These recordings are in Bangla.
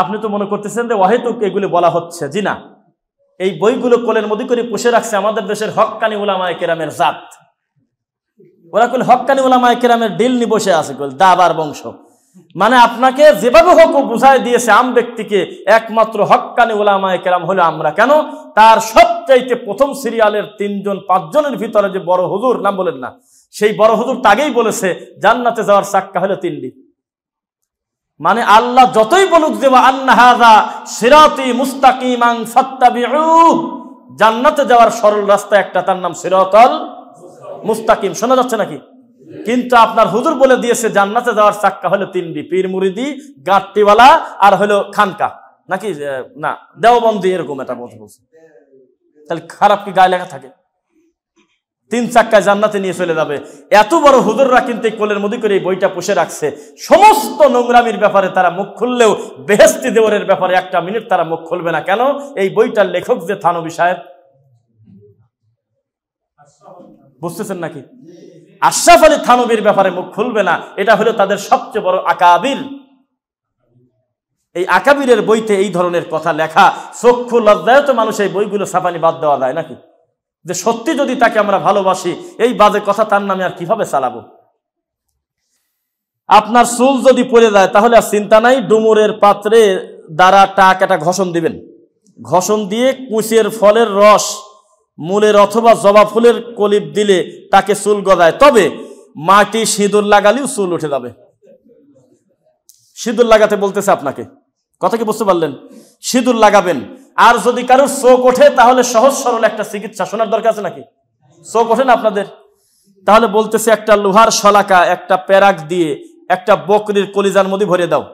আপনি তো মনে করতেছেন যে অহেতুক এগুলি বলা হচ্ছে জি না এই বইগুলো কোলের মধ্যে করে পুষে রাখছে আমাদের দেশের হকানি ওলামায় কেরামের জাত ওরা কোল হকানি ওলামায় কেরামের ডিল নিয়ে বসে আছে কোল দাবার বংশ মানে আপনাকে যেভাবে হোক বুঝাই দিয়েছে আম ব্যক্তিকে একমাত্র হকানি ওলামায় কেরাম হলো আমরা কেন তার সবচাইতে প্রথম সিরিয়ালের তিনজন পাঁচজনের ভিতরে যে বড় হুজুর নাম বলেন না সেই বড় হুজুর তাগেই বলেছে জান্নাতে যাওয়ার চাক্কা হলো তিনটি মানে আল্লাহ যতই বলুক যে মুস্তাকিমাং জান্নাতে যাওয়ার সরল রাস্তা একটা তার নাম সিরতল মুস্তাকিম শোনা যাচ্ছে নাকি কিন্তু আপনার হুজুর বলে দিয়েছে জান্নাতে যাওয়ার চাক্কা হলো তিনটি পীর মুড়িদি গাঁটটিওয়ালা আর হলো খানকা নাকি না দেওবন্দি এরকম এটা বলছে তাহলে খারাপ কি গায়ে লেখা থাকে তিন চাক্কায় জান্নাতে নিয়ে চলে যাবে এত বড় হুজুররা কিন্তু এই কোলের মধ্যে করে এই বইটা পুষে রাখছে সমস্ত নোংরামির ব্যাপারে তারা মুখ খুললেও বেহেস্তি দেওয়ারের ব্যাপারে একটা মিনিট তারা মুখ খুলবে না কেন এই বইটার লেখক যে থানবি সাহেব বুঝতেছেন নাকি আশরাফ আলী থানবির ব্যাপারে মুখ খুলবে না এটা হলো তাদের সবচেয়ে বড় আকাবির এই আকাবিরের বইতে এই ধরনের কথা লেখা চক্ষু লজ্জায় তো মানুষ এই বইগুলো সাফানি বাদ দেওয়া যায় নাকি যে সত্যি যদি তাকে আমরা ভালোবাসি এই বাজে কথা তার নামে আর কিভাবে চালাবো আপনার চুল যদি পড়ে যায় তাহলে আর চিন্তা নাই ডুমুরের পাত্রে দ্বারা টাক একটা ঘষণ দিবেন ঘষণ দিয়ে কুচের ফলের রস মূলের অথবা জবা ফুলের কলিপ দিলে তাকে চুল গদায় তবে মাটি সিঁদুর লাগালেও চুল উঠে যাবে সিঁদুর লাগাতে বলতেছে আপনাকে কথা কি বুঝতে পারলেন সিঁদুর লাগাবেন আর যদি কারোর চোখ ওঠে তাহলে সহজ সরল একটা চিকিৎসা শোনার দরকার আছে নাকি চোখ ওঠে না আপনাদের তাহলে বলতেছে একটা লোহার শলাকা একটা প্যারাক দিয়ে একটা বকরির কলিজার মধ্যে ভরে দাও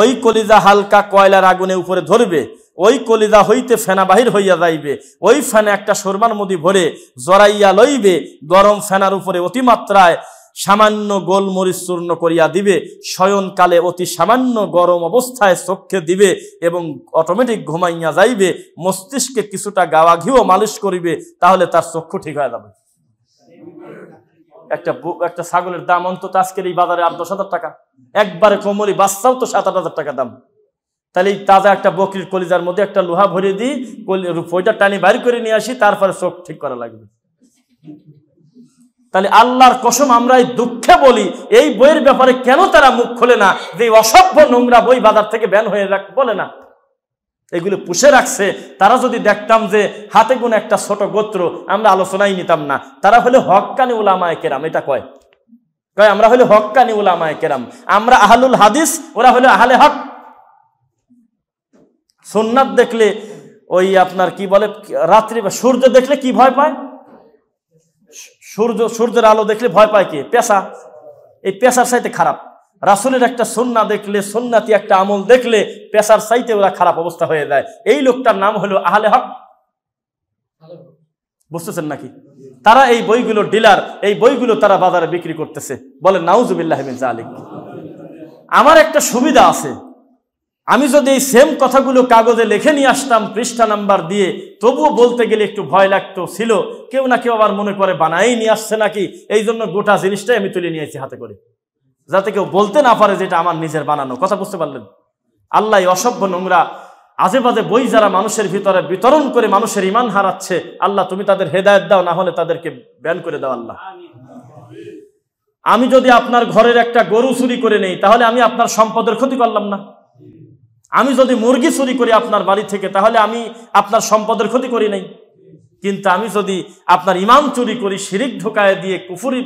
ওই কলিজা হালকা কয়লার আগুনে উপরে ধরবে ওই কলিজা হইতে ফেনা বাহির হইয়া যাইবে ওই ফেনা একটা সরমার মধ্যে ভরে জড়াইয়া লইবে গরম ফেনার উপরে অতিমাত্রায় সামান্য গোলমরিচ চূর্ণ করিয়া দিবে শয়নকালে অতি সামান্য গরম অবস্থায় চক্ষে দিবে এবং অটোমেটিক ঘুমাইয়া যাইবে মস্তিষ্কে কিছুটা গাওয়া ঘিও মালিশ করিবে তাহলে তার চক্ষু ঠিক হয়ে যাবে একটা একটা ছাগলের দাম অন্তত আজকের এই বাজারে আট দশ হাজার টাকা একবারে কোমরি বাচ্চাও তো সাত আট হাজার টাকা দাম তাহলে এই তাজা একটা বকরির কলিজার মধ্যে একটা লোহা ভরে দিই ওইটা টানি বাইর করে নিয়ে আসি তারপরে চোখ ঠিক করা লাগবে তাহলে আল্লাহর কসম আমরা এই দুঃখে বলি এই বইয়ের ব্যাপারে কেন তারা মুখ খোলে না যে অসভ্য নোংরা বই বাজার থেকে ব্যান হয়ে রাখ বলে না এগুলো পুষে রাখছে তারা যদি দেখতাম যে হাতে গুণ একটা ছোট গোত্র আমরা আলোচনাই নিতাম না তারা হলে হকানি উলামায় কেরাম এটা কয় কয় আমরা হলে হকানি উলামায় কেরাম আমরা আহলুল হাদিস ওরা হলে আহলে হক সোননাথ দেখলে ওই আপনার কি বলে রাত্রি সূর্য দেখলে কি ভয় পায় সূর্য সূর্যের আলো দেখলে ভয় পায় কে পেশা এই পেশার সাইতে খারাপ রাসুলের একটা সন্না দেখলে সন্ন্যাতি একটা আমল দেখলে পেশার সাইতে ওরা খারাপ অবস্থা হয়ে যায় এই লোকটার নাম হলো আহলে হক বুঝতেছেন নাকি তারা এই বইগুলো ডিলার এই বইগুলো তারা বাজারে বিক্রি করতেছে বলে নাউজুবিল্লাহ আমার একটা সুবিধা আছে আমি যদি এই সেম কথাগুলো কাগজে লিখে নিয়ে আসতাম পৃষ্ঠা নাম্বার দিয়ে তবুও বলতে গেলে একটু ভয় লাগতো ছিল কেউ না কেউ আবার মনে করে বানাই নিয়ে আসছে নাকি এই জন্য গোটা জিনিসটাই আমি তুলে নিয়েছি হাতে করে যাতে কেউ বলতে না পারে যেটা আমার নিজের বানানো কথা বুঝতে পারলেন আল্লাহ অসভ্য নোংরা আজেবাজে বই যারা মানুষের ভিতরে বিতরণ করে মানুষের ইমান হারাচ্ছে আল্লাহ তুমি তাদের হেদায়ত দাও না হলে তাদেরকে ব্যান করে দাও আল্লাহ আমি যদি আপনার ঘরের একটা গরু চুরি করে নেই তাহলে আমি আপনার সম্পদের ক্ষতি করলাম না আমি যদি মুরগি চুরি করি আপনার বাড়ি থেকে তাহলে আমি আপনার সম্পদের ক্ষতি করি নাই কিন্তু আমি যদি আপনার ইমান চুরি করি শিরিক ঢোকায় দিয়ে কুফুরি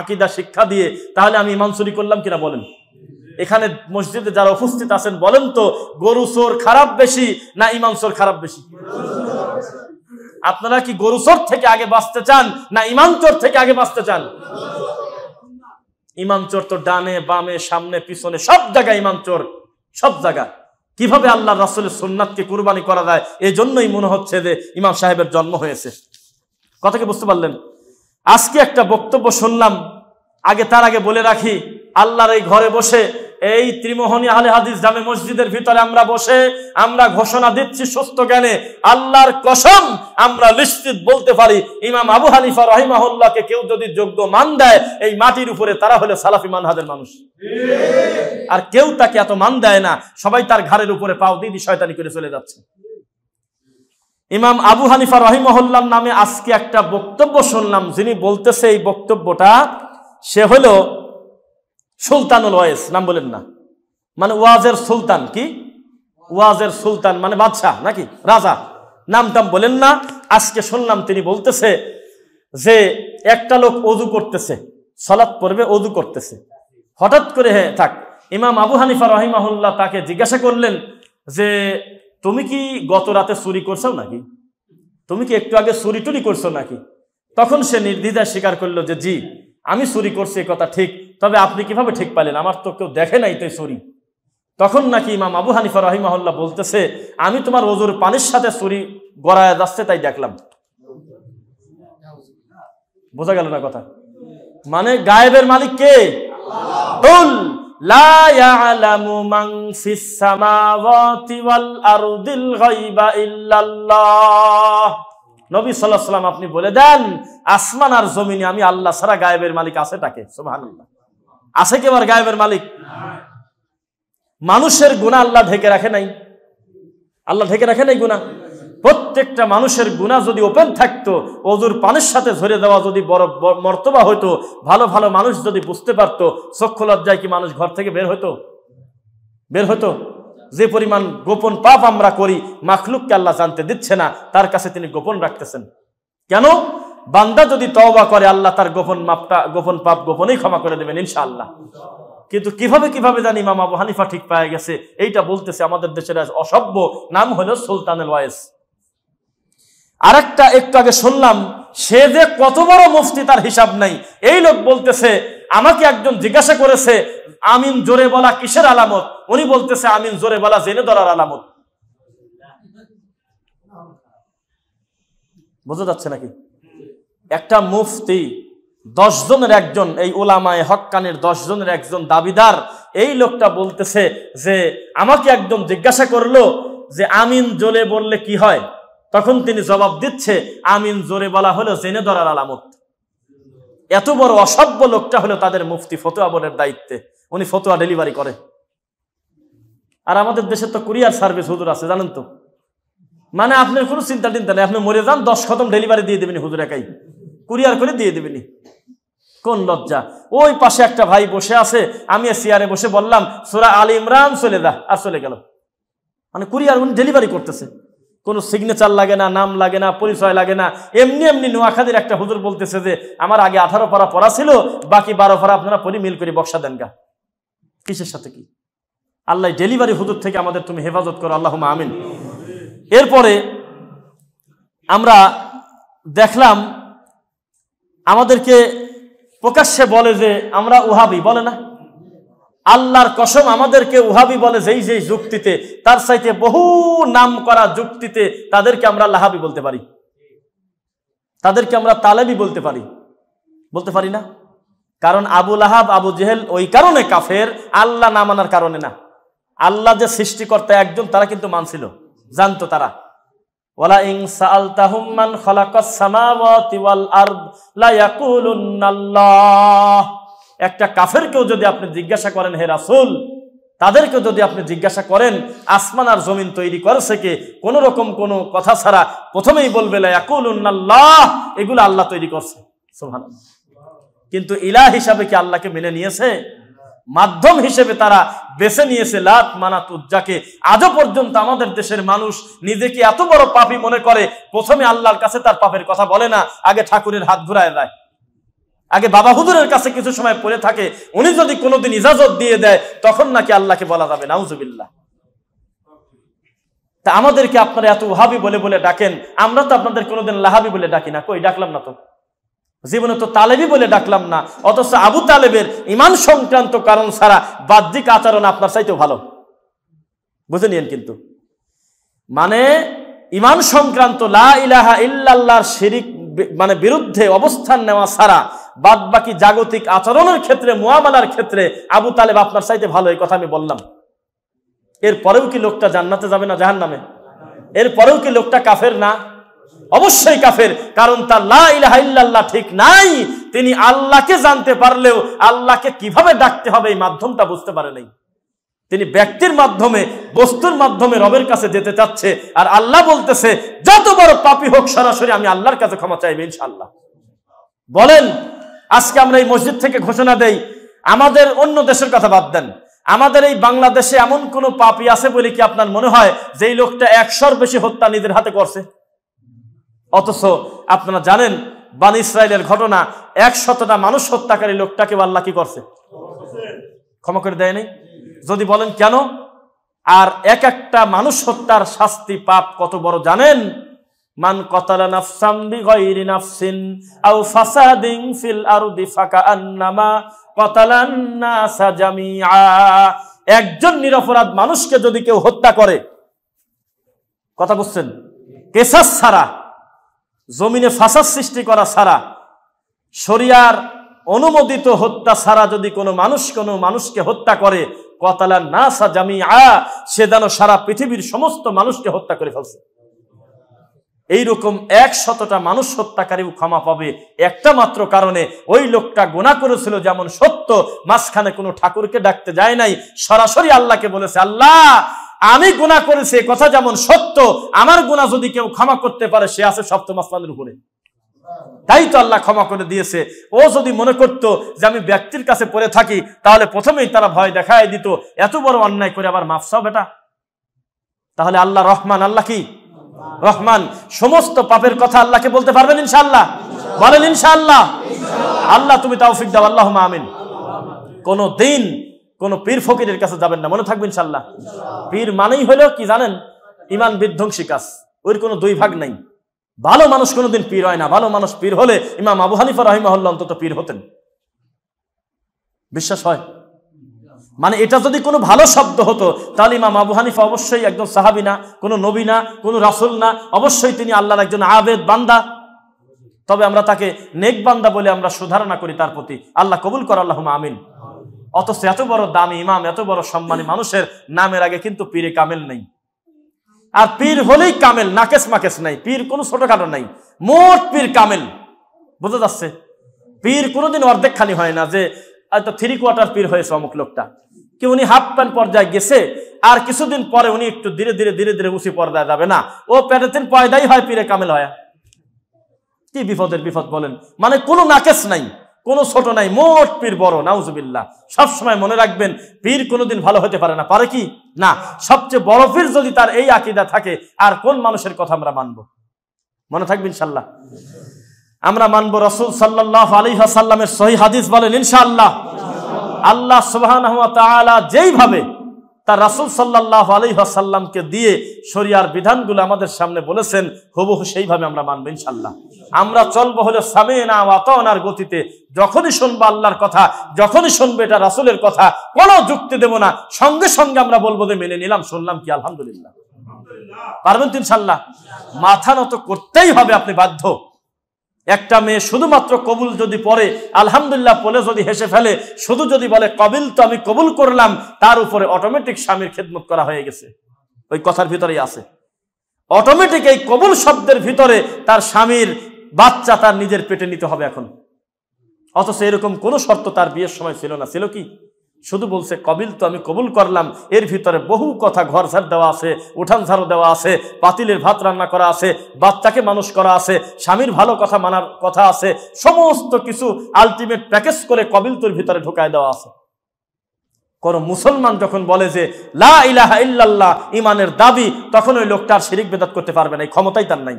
আকিদা শিক্ষা দিয়ে তাহলে আমি ইমান চুরি করলাম কিনা বলেন এখানে মসজিদে যারা উপস্থিত আছেন বলেন তো গরু চোর খারাপ বেশি না ইমাম চোর খারাপ বেশি আপনারা কি গরু চোর থেকে আগে বাঁচতে চান না ইমাম চোর থেকে আগে বাঁচতে চান ইমাম চোর তো ডানে বামে সামনে পিছনে সব জায়গায় ইমাম চোর সব জায়গায় কিভাবে আল্লাহ রাসুলের সোননাথকে কুরবানি করা যায় এই জন্যই মনে হচ্ছে যে ইমাম সাহেবের জন্ম হয়েছে কথা কি বুঝতে পারলেন আজকে একটা বক্তব্য শুনলাম আগে তার আগে বলে রাখি আল্লাহর এই ঘরে বসে এই ত্রিমোহনী আলে হাদিস জামে মসজিদের ভিতরে আমরা বসে আমরা ঘোষণা দিচ্ছি সুস্থ জ্ঞানে আল্লাহর কসম আমরা নিশ্চিত বলতে পারি ইমাম আবু হানিফা রহিমাহুল্লাহকে কেউ যদি যোগ্য মান দেয় এই মাটির উপরে তারা হলে সালাফি মানহাদের মানুষ আর কেউ তাকে এত মান দেয় না সবাই তার ঘাড়ের উপরে পাও দিদি শয়তানি করে চলে যাচ্ছে ইমাম আবু হানিফা রহিমহল্লার নামে আজকে একটা বক্তব্য শুনলাম যিনি বলতেছে এই বক্তব্যটা সে হলো সুলতানুল ওয়েস নাম বলেন না মানে ওয়াজের সুলতান কি ওয়াজের সুলতান মানে বাদশাহ নাকি রাজা নাম টাম বলেন না আজকে শুনলাম তিনি বলতেছে যে একটা লোক অজু করতেছে সলাৎ পড়বে অজু করতেছে হঠাৎ করে হ্যাঁ থাক ইমাম আবু হানিফা রহিমাহুল্লাহ তাকে জিজ্ঞাসা করলেন যে তুমি কি গত রাতে চুরি করছো নাকি তুমি কি একটু আগে চুরি টুরি করছো নাকি তখন সে নির্দ্বিধায় স্বীকার করলো যে জি আমি চুরি করছি কথা ঠিক তবে আপনি কিভাবে ঠিক পাইলেন আমার তো কেউ দেখে নাই তাই সরি তখন নাকি ইমাম আবু হানিফা রহিমহল্লা বলতেছে আমি তোমার ওজুর পানির সাথে সরি গড়ায় যাচ্ছে তাই দেখলাম বোঝা গেল না কথা মানে গায়েবের মালিক কে আপনি বলে দেন আসমান আর জমিনে আমি আল্লাহ সারা গায়েবের মালিক আছে তাকে সুবাহ আছে কি আমার গায়েবের মালিক মানুষের গুণা আল্লাহ ঢেকে রাখে নাই আল্লাহ ঢেকে রাখে নাই গুণা প্রত্যেকটা মানুষের গুণা যদি ওপেন থাকতো অজুর পানির সাথে ঝরে দেওয়া যদি বড় মর্তবা হতো ভালো ভালো মানুষ যদি বুঝতে পারত চক্ষু লজ্জায় কি মানুষ ঘর থেকে বের হতো বের হতো যে পরিমাণ গোপন পাপ আমরা করি মাখলুককে আল্লাহ জানতে দিচ্ছে না তার কাছে তিনি গোপন রাখতেছেন কেন বান্দা যদি তওবা করে আল্লাহ তার গোপন মাপটা গোপন পাপ গোপনেই ক্ষমা করে দেবেন ইনশাআল্লাহ কিন্তু কিভাবে কিভাবে জানি ইমাম আবু হানিফা ঠিক পায়ে গেছে এইটা বলতেছে আমাদের দেশের অসভ্য নাম হলো সুলতানুল ওয়েস আরেকটা একটু আগে শুনলাম সে যে কত বড় মুফতি তার হিসাব নাই এই লোক বলতেছে আমাকে একজন জিজ্ঞাসা করেছে আমিন জোরে বলা কিসের আলামত উনি বলতেছে আমিন জোরে বলা জেনে ধরার আলামত বোঝা যাচ্ছে নাকি একটা মুফতি জনের একজন এই ওলামায় হকানের জনের একজন দাবিদার এই লোকটা বলতেছে যে আমাকে একদম জিজ্ঞাসা করলো যে আমিন জোরে বললে কি হয় তখন তিনি জবাব দিচ্ছে আমিন জোরে বলা হলো জেনে ধরার আলামত এত বড় অসভ্য লোকটা হলো তাদের মুফতি ফতোয়া বলের দায়িত্বে উনি ফতুয়া ডেলিভারি করে আর আমাদের দেশে তো কুরিয়ার সার্ভিস হুজুর আছে জানেন তো মানে আপনার কোনো চিন্তা টিন্তা নেই আপনি মরে যান দশ খতম ডেলিভারি দিয়ে দেবেন হুজুর একাই কুরিয়ার করে দিয়ে দেবেনি কোন লজ্জা ওই পাশে একটা ভাই বসে আছে আমি সিয়ারে বসে বললাম সুরা আলী ইমরান চলে দা আর চলে গেল মানে কুরিয়ার উনি ডেলিভারি করতেছে কোনো সিগনেচার লাগে না নাম লাগে না পরিচয় লাগে না এমনি এমনি নোয়াখাদির একটা হুজুর বলতেছে যে আমার আগে আঠারো পারা পড়া ছিল বাকি বারো পারা আপনারা পরি মিল করে বক্সা দেন গা কিসের সাথে কি আল্লাহ ডেলিভারি হুজুর থেকে আমাদের তুমি হেফাজত করো আল্লাহ আমিন এরপরে আমরা দেখলাম আমাদেরকে প্রকাশ্যে বলে যে আমরা উহাবি বলে না আল্লাহর কসম আমাদেরকে উহাবি বলে যেই যেই যুক্তিতে তার সাইতে বহু নাম করা যুক্তিতে তাদেরকে আমরা লাহাবি বলতে পারি তাদেরকে আমরা তালেবি বলতে পারি বলতে পারি না কারণ আবু লাহাব আবু জেহেল ওই কারণে কাফের আল্লাহ না মানার কারণে না আল্লাহ যে সৃষ্টিকর্তা একজন তারা কিন্তু মানছিল জানতো তারা ওয়ালা কাফের কেউ একটা কাফেরকেও যদি আপনি জিজ্ঞাসা করেন হে রাসুল তাদেরকে যদি আপনি জিজ্ঞাসা করেন আসমান আর জমিন তৈরি করেছে কে কোন রকম কোনো কথা ছাড়া প্রথমেই বলবে লাকুল্লাহ এগুলো আল্লাহ তৈরি করছে কিন্তু ইলা হিসাবে কি আল্লাহকে মেনে নিয়েছে মাধ্যম হিসেবে তারা বেছে নিয়েছে লাত মানাত উজ্জাকে আজও পর্যন্ত আমাদের দেশের মানুষ নিজেকে এত বড় পাপি মনে করে প্রথমে আল্লাহর কাছে তার পাপের কথা বলে না আগে ঠাকুরের হাত ঘুরায় দেয় আগে বাবা হুজুরের কাছে কিছু সময় পড়ে থাকে উনি যদি কোনোদিন ইজাজত দিয়ে দেয় তখন নাকি আল্লাহকে বলা যাবে নাউজুবিল্লাহ তা আমাদেরকে আপনারা এত ওহাবি বলে বলে ডাকেন আমরা তো আপনাদের কোনোদিন লাহাবি বলে ডাকি না কই ডাকলাম না তো জীবনে তো তালেবি বলে ডাকলাম না অথচ আবু তালেবের ইমান সংক্রান্ত কারণ ছাড়া বাহ্যিক আচরণ আপনার চাইতেও ভালো বুঝে নিয়েন কিন্তু মানে ইমান সংক্রান্ত লা ইলাহা ইল্লাল্লাহর শিরিক মানে বিরুদ্ধে অবস্থান নেওয়া ছাড়া বাদ বাকি জাগতিক আচরণের ক্ষেত্রে মোয়ামালার ক্ষেত্রে আবু তালেব আপনার চাইতে ভালো এই কথা আমি বললাম এরপরেও কি লোকটা জান্নাতে যাবে না জাহান নামে এরপরেও কি লোকটা কাফের না অবশ্যই কাফের কারণ তার লাহাইল্লাহ ঠিক নাই তিনি আল্লাহকে জানতে পারলেও আল্লাহকে কিভাবে ডাকতে হবে এই মাধ্যমটা বুঝতে পারে নাই তিনি ব্যক্তির মাধ্যমে বস্তুর মাধ্যমে রবের কাছে যেতে চাচ্ছে আর আল্লাহ বলতেছে যত বড় পাপি হোক সরাসরি আমি আল্লাহর কাছে ক্ষমা চাইবে ইনশাল্লাহ বলেন আজকে আমরা এই মসজিদ থেকে ঘোষণা দেই আমাদের অন্য দেশের কথা বাদ দেন আমাদের এই বাংলাদেশে এমন কোনো পাপি আছে বলে কি আপনার মনে হয় যেই লোকটা একশোর বেশি হত্যা নিজের হাতে করছে অথচ আপনারা জানেন বান ইসরায়েলের ঘটনা একশতটা মানুষ হত্যাকারী লোকটাকে আল্লাহ কি করছে ক্ষমা করে দেয়নি যদি বলেন কেন আর এক একটা মানুষ হত্যার শাস্তি পাপ কত বড় জানেন মান কতালা নাফসাম বিগয়রি নাফসিন আও ফাসাদিন ফিল আরদি ফাকাআন্নামা কতালান নাসা জামিআ একজন নিরপরাধ মানুষকে যদি কেউ হত্যা করে কথা বুঝছেন কেশাস ছাড়া জমিনে ফাসাদ সৃষ্টি করা ছাড়া শরিয়ার অনুমোদিত হত্যা ছাড়া যদি কোনো মানুষ কোনো মানুষকে হত্যা করে কতালা না জামি আ সে যেন সারা পৃথিবীর সমস্ত মানুষকে হত্যা করে ফেলছে এইরকম এক শতটা মানুষ হত্যাকারীও ক্ষমা পাবে একটা মাত্র কারণে ওই লোকটা গোনা করেছিল যেমন সত্য মাঝখানে কোনো ঠাকুরকে ডাকতে যায় নাই সরাসরি আল্লাহকে বলেছে আল্লাহ আমি গুণা করেছি কথা যেমন সত্য আমার গুণা যদি কেউ ক্ষমা করতে পারে সে আছে সপ্তম আসমানের উপরে তাই তো আল্লাহ ক্ষমা করে দিয়েছে ও যদি মনে করতো যে আমি ব্যক্তির কাছে পড়ে থাকি তাহলে প্রথমেই তারা ভয় দেখায় দিত এত বড় অন্যায় করে আবার মাফ সব এটা তাহলে আল্লাহ রহমান আল্লাহ কি রহমান সমস্ত পাপের কথা আল্লাহকে বলতে পারবেন ইনশাল্লাহ বলেন ইনশাল্লাহ আল্লাহ তুমি তাও ফিক দাও আল্লাহ আমিন কোনো দিন কোনো পীর ফকিরের কাছে যাবেন না মনে থাকবেন ইনশাল্লাহ পীর মানেই হলেও কি জানেন ইমান বিধ্বংসী কাজ ওর কোনো দুই ভাগ নাই ভালো মানুষ কোনোদিন পীর হয় না ভালো মানুষ পীর হলে ইমাম আবু হানিফা রাহিমাহল্লা অন্তত পীর হতেন বিশ্বাস হয় মানে এটা যদি কোনো ভালো শব্দ হতো তাহলে ইমাম আবু হানিফা অবশ্যই একজন সাহাবি না কোনো নবী না কোনো রাসুল না অবশ্যই তিনি আল্লাহর একজন আবেদ বান্দা তবে আমরা তাকে নেক বান্দা বলে আমরা সুধারণা করি তার প্রতি আল্লাহ কবুল কর আল্লাহ আমিন অথচ এত বড় দামি ইমাম এত বড় সম্মানী মানুষের নামের আগে কিন্তু পীরে কামেল নেই আর পীর হলেই কামেল নাকেশ মাকেশ নাই পীর কোনো ছোটখাটো নাই মোট পীর কামেল বোঝা যাচ্ছে পীর কোনোদিন অর্ধেক খালি হয় না যে হয়তো থ্রি কোয়ার্টার পীর হয়েছে অমুক লোকটা কি উনি হাফ প্যান্ট পর্যায়ে গেছে আর কিছুদিন পরে উনি একটু ধীরে ধীরে ধীরে ধীরে উঁচু পর্দায় যাবে না ও প্যাটেতেন পয়দাই হয় পীরে কামেল হয় কি বিপদের বিপদ বলেন মানে কোনো নাকেশ নাই কোনো ছোট নাই মোট পীর বড় নাউজুবিল্লা সবসময় মনে রাখবেন পীর কোনোদিন ভালো হতে পারে না পারে কি না সবচেয়ে বড় পীর যদি তার এই আকিদা থাকে আর কোন মানুষের কথা আমরা মানব মনে থাকবে ইনশাল্লাহ আমরা মানব রসুল সাল্লাহ আলী হাসাল্লামের সহি হাদিস বলেন ইনশাল্লাহ আল্লাহ সুবাহ যেইভাবে তার রাসুল সাল্লাহ আলহাসাল্লামকে দিয়ে শরিয়ার বিধানগুলো আমাদের সামনে বলেছেন হুবহু সেইভাবে আমরা মানব ইনশাল্লাহ আমরা চলবো হলে সামেনা আতনার গতিতে যখনই শুনবো আল্লাহর কথা যখনই শুনবে এটা রাসুলের কথা কোনো যুক্তি দেব না সঙ্গে সঙ্গে আমরা বলবো যে মেনে নিলাম শুনলাম কি আলহামদুলিল্লাহ পারবেন তিনশাল্লাহ মাথা নত করতেই হবে আপনি বাধ্য একটা মেয়ে শুধুমাত্র কবুল যদি পরে আলহামদুলিল্লাহ বলে যদি হেসে ফেলে শুধু যদি বলে কবিল তো আমি কবুল করলাম তার উপরে অটোমেটিক স্বামীর খেদমত করা হয়ে গেছে ওই কথার ভিতরেই আছে অটোমেটিক এই কবুল শব্দের ভিতরে তার স্বামীর বাচ্চা তার নিজের পেটে নিতে হবে এখন অথচ এরকম কোনো শর্ত তার বিয়ের সময় ছিল না ছিল কি শুধু বলছে কবিল তো আমি কবুল করলাম এর ভিতরে বহু কথা ঘর ঝাড় দেওয়া আছে উঠান ঝাড়ও দেওয়া আছে পাতিলের ভাত রান্না করা আছে বাচ্চাকে মানুষ করা আছে স্বামীর ভালো কথা মানার কথা আছে সমস্ত কিছু আলটিমেট প্যাকেজ করে কবিল তোর ভিতরে ঢোকায় দেওয়া আছে কোনো মুসলমান যখন বলে যে লা ইলাহা ইল্লাল্লাহ ইমানের দাবি তখন ওই লোকটা আর শিরিক বেদাত করতে পারবে না এই ক্ষমতাই তার নাই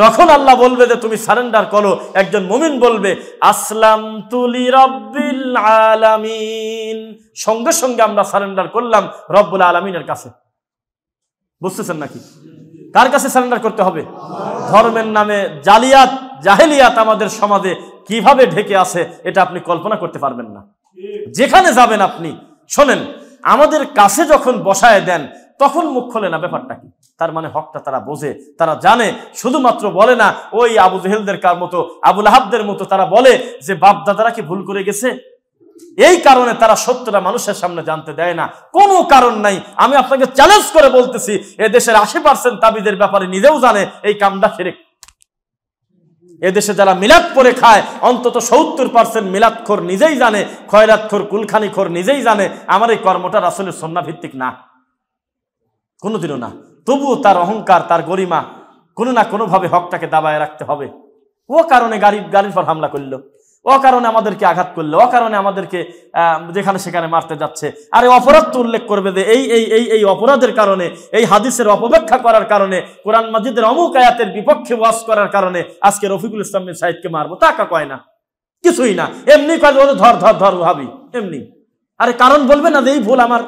যখন আল্লাহ বলবে যে তুমি সারেন্ডার করো একজন মুমিন বলবে আসলাম তুলি রব্বিল আলামিন সঙ্গে সঙ্গে আমরা সারেন্ডার করলাম রব্বুল আলমিনের কাছে বুঝতেছেন নাকি কার কাছে সারেন্ডার করতে হবে ধর্মের নামে জালিয়াত জাহেলিয়াত আমাদের সমাজে কিভাবে ঢেকে আছে এটা আপনি কল্পনা করতে পারবেন না যেখানে যাবেন আপনি শোনেন আমাদের কাছে যখন বসায় দেন তখন মুখ খোলে না ব্যাপারটা কি তার মানে হকটা তারা বোঝে তারা জানে শুধুমাত্র বলে না ওই আবু জেহেলদের কার মতো আবুল আহাবদের মতো তারা বলে যে বাপদাদারা কি ভুল করে গেছে এই কারণে তারা সত্যটা মানুষের সামনে জানতে দেয় না কোনো কারণ নাই আমি আপনাকে চ্যালেঞ্জ করে বলতেছি এ দেশের আশি পার্সেন্ট তাবিদের ব্যাপারে নিজেও জানে এই কামটা ফেরে এদেশে যারা মিলাদ পরে খায় অন্তত সত্তর পার্সেন্ট মিলাদখোর নিজেই জানে খয়রাতখোর কুলখানিখোর নিজেই জানে আমার এই কর্মটা আসলে সন্না ভিত্তিক না কোনোদিনও না তবুও তার অহংকার তার গরিমা কোনো না কোনোভাবে হকটাকে দাবায় রাখতে হবে ও কারণে গাড়ি গাড়ির পর হামলা করলো ও কারণে আমাদেরকে আঘাত করলো ও কারণে আমাদেরকে যেখানে সেখানে মারতে যাচ্ছে আর এই অপরাধ তো উল্লেখ করবে যে এই এই এই এই অপরাধের কারণে এই হাদিসের অপব্যাখ্যা করার কারণে কোরআন মাজিদের অমুক আয়াতের বিপক্ষে ওয়াস করার কারণে আজকে রফিকুল ইসলামের সাহিদকে মারবো তাকা কয় না কিছুই না এমনি কয় ধর ধর ধর ভাবি এমনি আরে কারণ বলবে না যে এই ভুল আমার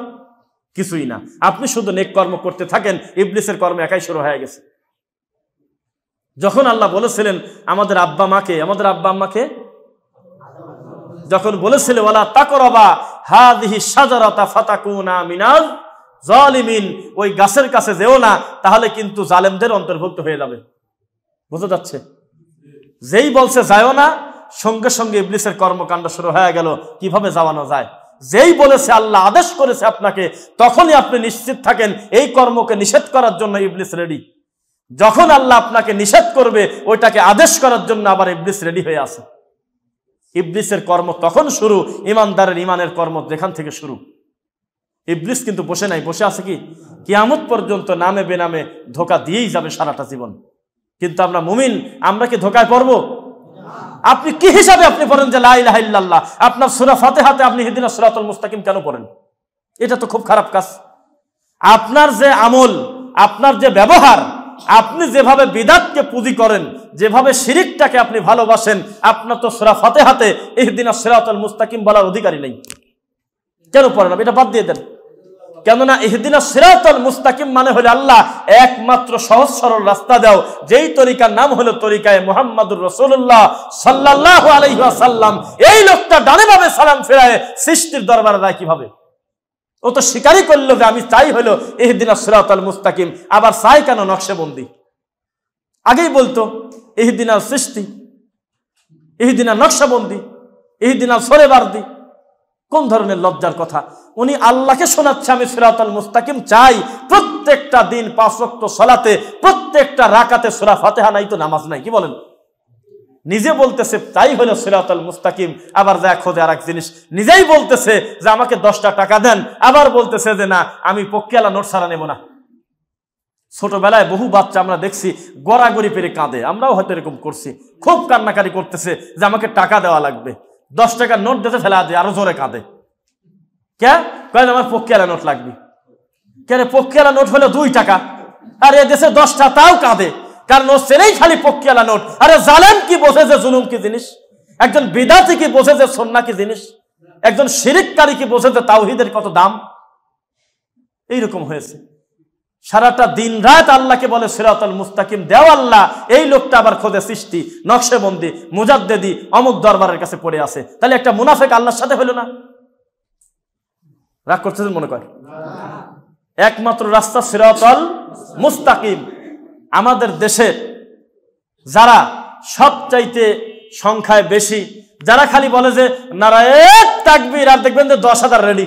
কিছুই না আপনি শুধু নেক কর্ম করতে থাকেন ইবলিসের কর্ম একাই শুরু হয়ে গেছে যখন আল্লাহ বলেছিলেন আমাদের আব্বা মাকে আমাদের আব্বা আম্মাকে যখন বলেছিল ওলা তাকরবা হাদিহি সাজারতা ফাতাকুনা মিনাল জালিমিন ওই গাছের কাছে যেও না তাহলে কিন্তু জালেমদের অন্তর্ভুক্ত হয়ে যাবে বোঝা যাচ্ছে যেই বলছে যায়ও না সঙ্গে সঙ্গে ইবলিসের কর্মকাণ্ড শুরু হয়ে গেল কিভাবে যাওয়ানো যায় যেই বলেছে আল্লাহ আদেশ করেছে আপনাকে তখনই আপনি নিশ্চিত থাকেন এই কর্মকে নিষেধ করার জন্য ইবলিস রেডি যখন আল্লাহ আপনাকে নিষেধ করবে ওইটাকে আদেশ করার জন্য আবার ইবলিস রেডি হয়ে আসে ইবলিসের কর্ম তখন শুরু ইমানদারের ইমানের কর্ম যেখান থেকে শুরু ইবলিস কিন্তু বসে নাই বসে আছে কি কিয়ামত পর্যন্ত নামে বেনামে ধোকা দিয়েই যাবে সারাটা জীবন কিন্তু আমরা মুমিন আমরা কি ধোকায় পড়বো আপনি কি হিসাবে আপনি পড়েন যে লাইল্লাহ আপনার সুরা ফাতে হাতে আপনি হিদিন সুরাতুল মুস্তাকিম কেন পড়েন এটা তো খুব খারাপ কাজ আপনার যে আমল আপনার যে ব্যবহার আপনি যেভাবে বিদাতকে পুঁজি করেন যেভাবে শিরিকটাকে আপনি ভালোবাসেন আপনার তো সুরা ফাতে হাতে এহদিন সিরাতুল মুস্তাকিম বলার অধিকারী নেই কেন পড়েন এটা বাদ দিয়ে দেন কেননা এহদিনা সিরাতল মুস্তাকিম মানে হলে আল্লাহ একমাত্র সহজ সরল রাস্তা দাও যেই তরিকার নাম হলো তরিকায় মোহাম্মদুর রসুল্লাহ সাল্লাহ আলহাসাল্লাম এই লোকটা ডানে ভাবে সালাম ফেরায় সৃষ্টির দরবারে দেয় কিভাবে ও তো স্বীকারই করলো যে আমি চাই হলো এহদিনা সিরাতল মুস্তাকিম আবার চাই কেন নকশেবন্দি আগেই বলতো এহদিনা সৃষ্টি এহদিনা নকশাবন্দি এহদিনা সরে বারদি কোন ধরনের লজ্জার কথা উনি আল্লাহকে শোনাচ্ছে আমি সিরাতাল মুস্তাকিম চাই প্রত্যেকটা দিন পাঁচ সলাতে প্রত্যেকটা রাকাতে সোরা ফাতেহা নাই তো নামাজ নাই কি বলেন নিজে বলতেছে তাই হলো সিরাতাল মুস্তাকিম আবার যা খোঁজে আর এক জিনিস নিজেই বলতেছে যে আমাকে দশটা টাকা দেন আবার বলতেছে যে না আমি পক্কিয়ালা নোট সারা নেব না ছোটবেলায় বহু বাচ্চা আমরা দেখছি গড়াগড়ি পেরে কাঁদে আমরাও হয়তো এরকম করছি খুব কান্নাকারি করতেছে যে আমাকে টাকা দেওয়া লাগবে দশ টাকার নোট দেখে ফেলা দেয় আরো জোরে কাঁদে কেন কেন আমার পক্ষিয়ালা নোট লাগবে কেন পক্ষিয়ালা নোট হলো দুই টাকা আর এ দেশে দশটা তাও কাঁদে কারণ ও সেরেই খালি পক্ষিয়ালা নোট আরে জালেম কি বসে যে জুলুম কি জিনিস একজন বিদাতি কি বসে যে সন্না কি জিনিস একজন শিরিককারী কি বসে যে তাওহিদের কত দাম এইরকম হয়েছে সারাটা দিন রাত আল্লাহকে বলে সিরাতল মুস্তাকিম দেও আল্লাহ এই লোকটা আবার খোদে সৃষ্টি নকশেবন্দি মুজাদ্দেদি অমুক দরবারের কাছে পড়ে আছে তাহলে একটা মুনাফেক আল্লাহর সাথে হইল না রাগ করতেছেন মনে করেন একমাত্র রাস্তা সিরাতল মুস্তাকিম আমাদের দেশে যারা সবচাইতে সংখ্যায় বেশি যারা খালি বলে যে নারায় তাকবির আর দেখবেন যে দশ হাজার রেডি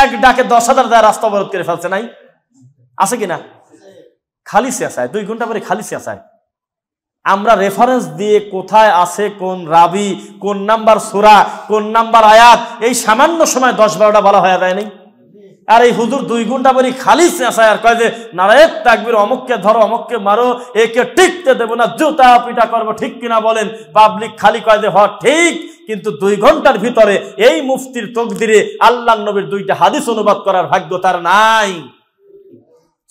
এক ডাকে দশ হাজার রাস্তা অবরোধ করে ফেলছে নাই আছে কিনা খালি চেঁচায় দুই ঘন্টা পরে খালি চেঁচায় আমরা রেফারেন্স দিয়ে কোথায় আছে কোন রাবি কোন নাম্বার সুরা কোন নাম্বার আয়াত এই সামান্য সময় দশ বারোটা বলা হয়ে যায় নাই আর এই হুজুর দুই ঘন্টা পরে খালি চেঁচায় আর কয়ে যে নারায়ণ তাকবির অমুককে ধরো অমুককে মারো একে টিকতে দেবো না জুতা পিটা করবো ঠিক কিনা বলেন পাবলিক খালি কয়ে যে ঠিক কিন্তু দুই ঘন্টার ভিতরে এই মুফতির তকদিরে আল্লাহ নবীর দুইটা হাদিস অনুবাদ করার ভাগ্য তার নাই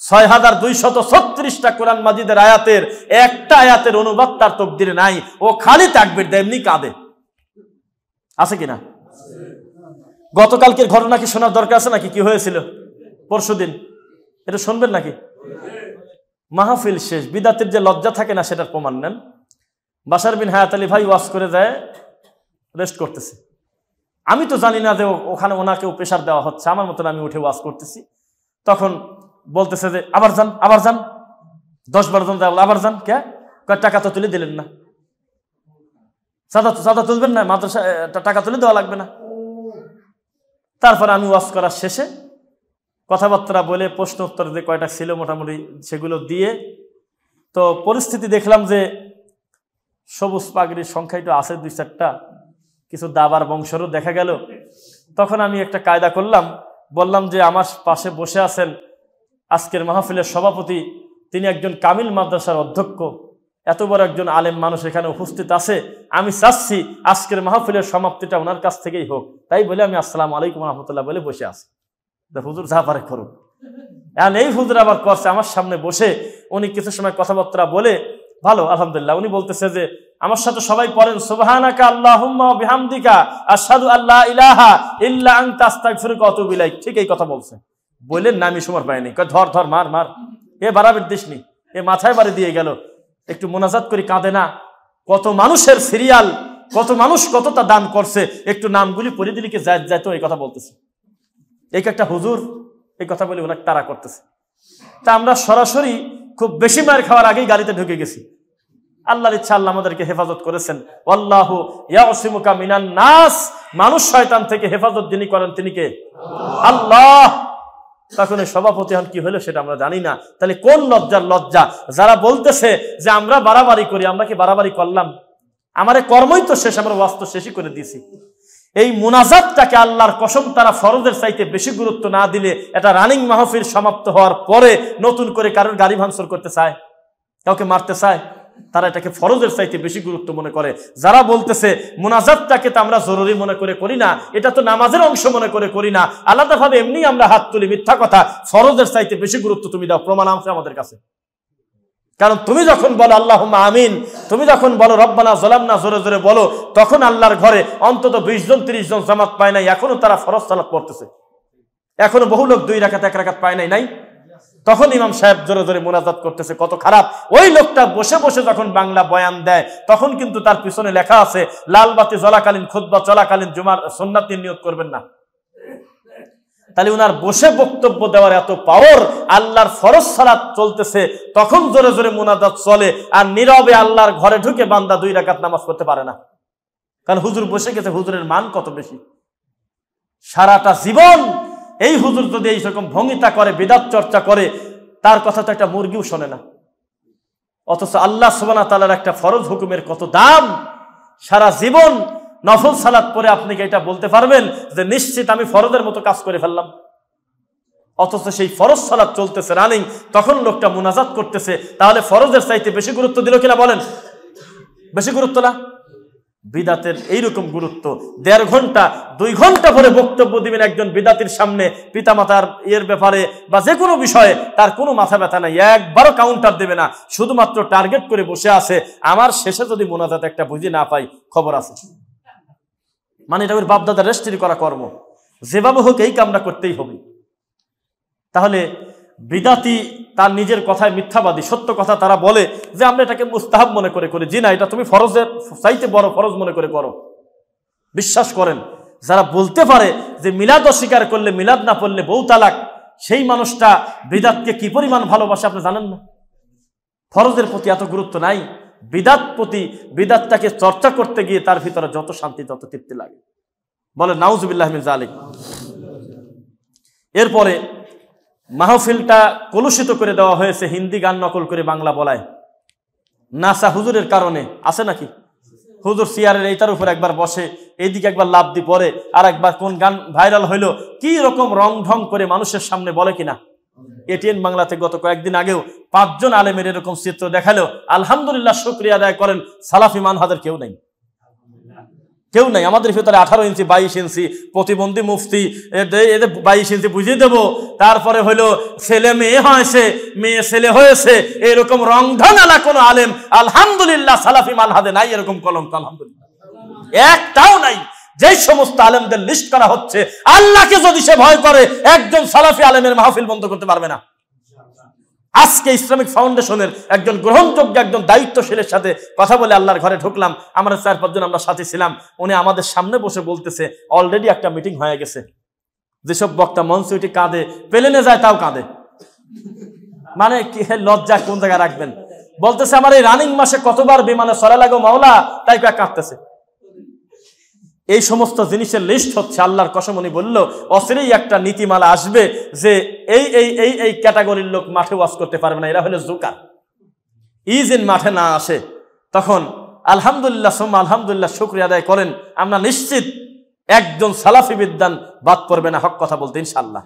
ছয় হাজার দুইশত ছত্রিশটা কোরআন মাজিদের আয়াতের একটা আয়াতের অনুবাদ তার তবদিরে নাই ও খালি তাকবির দেয় কাঁদে আছে কিনা গতকালকের ঘটনা কি শোনার দরকার আছে নাকি কি হয়েছিল পরশুদিন এটা শুনবেন নাকি মাহফিল শেষ বিদাতির যে লজ্জা থাকে না সেটার প্রমাণ নেন বাসার বিন হায়াত আলী ভাই ওয়াশ করে যায় রেস্ট করতেছে আমি তো জানি না যে ওখানে ওনাকেও প্রেশার দেওয়া হচ্ছে আমার মতন আমি উঠে ওয়াশ করতেছি তখন বলতেছে যে আবার যান আবার যান দশ বারো জন আবার যান কে টাকা তো তুলে দিলেন না সাদা সাদা তুলবেন না মাদ্রাসা টাকা তুলে দেওয়া লাগবে না তারপরে আমি ওয়াশ করার শেষে কথাবার্তা বলে প্রশ্ন উত্তর যে কয়টা ছিল মোটামুটি সেগুলো দিয়ে তো পরিস্থিতি দেখলাম যে সবুজ পাগড়ির সংখ্যা একটু আছে দুই চারটা কিছু দাবার বংশরও দেখা গেল তখন আমি একটা কায়দা করলাম বললাম যে আমার পাশে বসে আছেন আজকের মাহফিলের সভাপতি তিনি একজন কামিল মাদ্রাসার অধ্যক্ষ এত বড় একজন আলেম মানুষ এখানে উপস্থিত আছে আমি চাচ্ছি আজকের মাহফিলের সমাপ্তিটা ওনার কাছ থেকেই হোক তাই বলে আমি আসসালাম আলাইকুম রহমতুল্লাহ বলে বসে আছি হুজুর যা পারে করুক এখন হ্যাঁ, এই হুজুর আবার করছে আমার সামনে বসে উনি কিছু সময় কথাবার্তা বলে ভালো আলহামদুলিল্লাহ উনি বলতেছে যে আমার সাথে সবাই পড়েন সুবহানাকা আল্লাহুম্মা বিহামদিকা আল্লাহ আল্লা ইলাহা ইল্লা আনতা আস্তাগফিরুকা ওয়া ঠিক এই কথা বলছে বললেন না আমি সময় পাইনি ধর ধর মার মার এ বাড়াবের দিস নি এ মাথায় বাড়ি দিয়ে গেল একটু মোনাজাত করি কাঁদে না কত মানুষের সিরিয়াল কত মানুষ কতটা দান করছে একটু নামগুলি পড়ে দিলে কি যায় যাইতো এই কথা বলতেছে এই একটা হুজুর এই কথা বলে ওনাকে তারা করতেছে তা আমরা সরাসরি খুব বেশি মার খাওয়ার আগেই গাড়িতে ঢুকে গেছি আল্লাহর ইচ্ছা আল্লাহ আমাদেরকে হেফাজত করেছেন আল্লাহ ইয়া মিনান নাস মানুষ শয়তান থেকে হেফাজত যিনি করেন তিনি কে আল্লাহ তখন এই সভাপতি হন কি হলো সেটা আমরা জানি না তাহলে কোন লজ্জার লজ্জা যারা বলতেছে যে আমরা বাড়াবাড়ি করি আমরা কি বাড়াবাড়ি করলাম আমার কর্মই তো শেষ আমরা বাস্ত শেষই করে দিয়েছি এই মুনাজাতটাকে আল্লাহর কসম তারা ফরজের চাইতে বেশি গুরুত্ব না দিলে এটা রানিং মাহফির সমাপ্ত হওয়ার পরে নতুন করে কারোর গাড়ি ভাঙচুর করতে চায় কাউকে মারতে চায় তারা এটাকে ফরজের চাইতে বেশি গুরুত্ব মনে করে যারা বলতেছে মোনাজাতটাকে তো আমরা জরুরি মনে করে করি না এটা তো নামাজের অংশ মনে করে করি না আলাদাভাবে এমনি আমরা হাত তুলি মিথ্যা কথা ফরজের চাইতে বেশি গুরুত্ব তুমি দাও প্রমাণ আছে আমাদের কাছে কারণ তুমি যখন বলো আল্লাহ আমিন তুমি যখন বলো রব্বানা জলামনা জোরে জোরে বলো তখন আল্লাহর ঘরে অন্তত বিশ জন তিরিশ জন জামাত পায় নাই এখনো তারা ফরজ সালাত পড়তেছে এখনো বহু লোক দুই রাখাত এক রাখাত পায় নাই নাই তখন ইমাম সাহেব জোরে জোরে মোনাজাত করতেছে কত খারাপ ওই লোকটা বসে বসে যখন বাংলা বয়ান দেয় তখন কিন্তু তার পিছনে লেখা আছে লাল বাতি জলাকালীন খুদ্ চলাকালীন জুমার সন্ন্যাতি নিয়োগ করবেন না তাহলে উনার বসে বক্তব্য দেওয়ার এত পাওয়ার আল্লাহর ফরজ সালাত চলতেছে তখন জোরে জোরে মোনাজাত চলে আর নীরবে আল্লাহর ঘরে ঢুকে বান্দা দুই রাকাত নামাজ করতে পারে না কারণ হুজুর বসে গেছে হুজুরের মান কত বেশি সারাটা জীবন এই হুজুর যদি এই রকম ভঙ্গিতা করে বেদাত চর্চা করে তার কথা তো একটা মুরগিও শোনে না অথচ আল্লাহ সোবানা তালার একটা ফরজ হুকুমের কত দাম সারা জীবন নফল সালাত পরে আপনি কি এটা বলতে পারবেন যে নিশ্চিত আমি ফরজের মতো কাজ করে ফেললাম অথচ সেই ফরজ সালাদ চলতেছে রানিং তখন লোকটা মোনাজাত করতেছে তাহলে ফরজের চাইতে বেশি গুরুত্ব দিল কিনা বলেন বেশি গুরুত্ব না বিদাতের এইরকম গুরুত্ব দেড় ঘন্টা দুই ঘন্টা পরে বক্তব্য দিবেন একজন বিদাতির সামনে পিতামাতার এর ব্যাপারে বা যে কোনো বিষয়ে তার কোনো মাথা ব্যথা নাই একবারও কাউন্টার দেবে না শুধুমাত্র টার্গেট করে বসে আছে আমার শেষে যদি মোনাজাত একটা বুঝি না পাই খবর আছে মানে এটা ওর বাপদাদা রেস্ট্রি করা কর্ম যেভাবে হোক এই কামনা করতেই হবে তাহলে বিদাতি তার নিজের কথায় মিথ্যাবাদী সত্য কথা তারা বলে যে আমরা এটাকে মুস্তাহাব মনে করে করি জি না এটা তুমি ফরজের চাইতে বড় ফরজ মনে করে করো বিশ্বাস করেন যারা বলতে পারে যে মিলাদ অস্বীকার করলে মিলাদ না পড়লে বউ তালাক সেই মানুষটা বিদাতকে কি পরিমাণ ভালোবাসে আপনি জানেন না ফরজের প্রতি এত গুরুত্ব নাই বিদাত প্রতি বিদাতটাকে চর্চা করতে গিয়ে তার ভিতরে যত শান্তি তত তৃপ্তি লাগে বলে নাউজবিল্লাহমিন জালিক এরপরে মাহফিলটা কলুষিত করে দেওয়া হয়েছে হিন্দি গান নকল করে বাংলা বলায় নাসা হুজুরের কারণে আছে নাকি হুজুর সিয়ারের এইটার উপর একবার বসে এইদিকে একবার লাভ দি পরে আর একবার কোন গান ভাইরাল হইলো কি রকম রং ঢং করে মানুষের সামনে বলে কিনা এটিএন বাংলাতে গত কয়েকদিন আগেও পাঁচজন আলেমের এরকম চিত্র দেখালেও আলহামদুলিল্লাহ শুক্রিয়া আদায় করেন সালাফি মানহাদের কেউ নেই কেউ নাই আমাদের ভিতরে আঠারো ইঞ্চি বাইশ ইঞ্চি প্রতিবন্ধী মুফতি এদের বাইশ ইঞ্চি বুঝিয়ে দেব তারপরে হলো ছেলে মেয়ে হয়েছে মেয়ে ছেলে হয়েছে এরকম আলা কোনো আলেম আলহামদুলিল্লাহ সালাফি মালহাদে নাই এরকম কলম আলহামদুলিল্লাহ একটাও নাই যে সমস্ত আলেমদের লিস্ট করা হচ্ছে আল্লাহকে যদি সে ভয় করে একজন সালাফি আলেমের মাহফিল বন্ধ করতে পারবে না আজকে ইসলামিক ফাউন্ডেশনের একজন গ্রহণযোগ্য একজন দায়িত্বশীলের সাথে কথা বলে আল্লাহর ঘরে ঢুকলাম আমরা চার পাঁচজন আমরা সাথে ছিলাম উনি আমাদের সামনে বসে বলতেছে অলরেডি একটা মিটিং হয়ে গেছে যেসব বক্তা মঞ্চ উঠে কাঁদে প্লেনে যায় তাও কাঁদে মানে কি লজ্জা কোন জায়গায় রাখবেন বলতেছে আমার এই রানিং মাসে কতবার বিমানে সরা লাগো মাওলা তাই কাঁদতেছে এই সমস্ত জিনিসের লিস্ট হচ্ছে আল্লাহর কসমনি বলল অসেরেই একটা নীতিমালা আসবে যে এই এই এই এই ক্যাটাগরির লোক মাঠে ওয়াজ করতে পারবে না এরা হলো জুকার ইজিন মাঠে না আসে তখন আলহামদুলিল্লাহ সোম আলহামদুলিল্লাহ শুক্রিয়া আদায় করেন আমরা নিশ্চিত একজন সালাফি বিদ্যান বাদ পড়বে না হক কথা বলতে ইনশাল্লাহ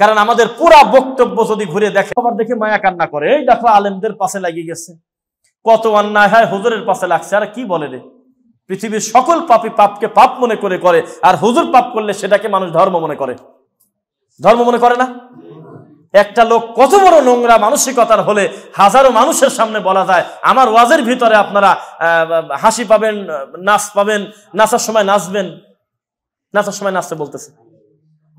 কারণ আমাদের পুরা বক্তব্য যদি ঘুরে দেখে আবার দেখে মায়া কান্না করে এই দেখো আলেমদের পাশে লাগিয়ে গেছে কত অন্যায় হয় হুজুরের পাশে লাগছে আর কি বলে রে পৃথিবীর সকল পাপি পাপকে পাপ মনে করে করে আর হুজুর পাপ করলে সেটাকে মানুষ ধর্ম মনে করে ধর্ম মনে করে না একটা লোক কত বড় নোংরা মানসিকতার হলে হাজারো মানুষের সামনে বলা যায় আমার ওয়াজের ভিতরে আপনারা হাসি পাবেন নাচ পাবেন নাচার সময় নাচবেন নাচার সময় নাচতে বলতেছে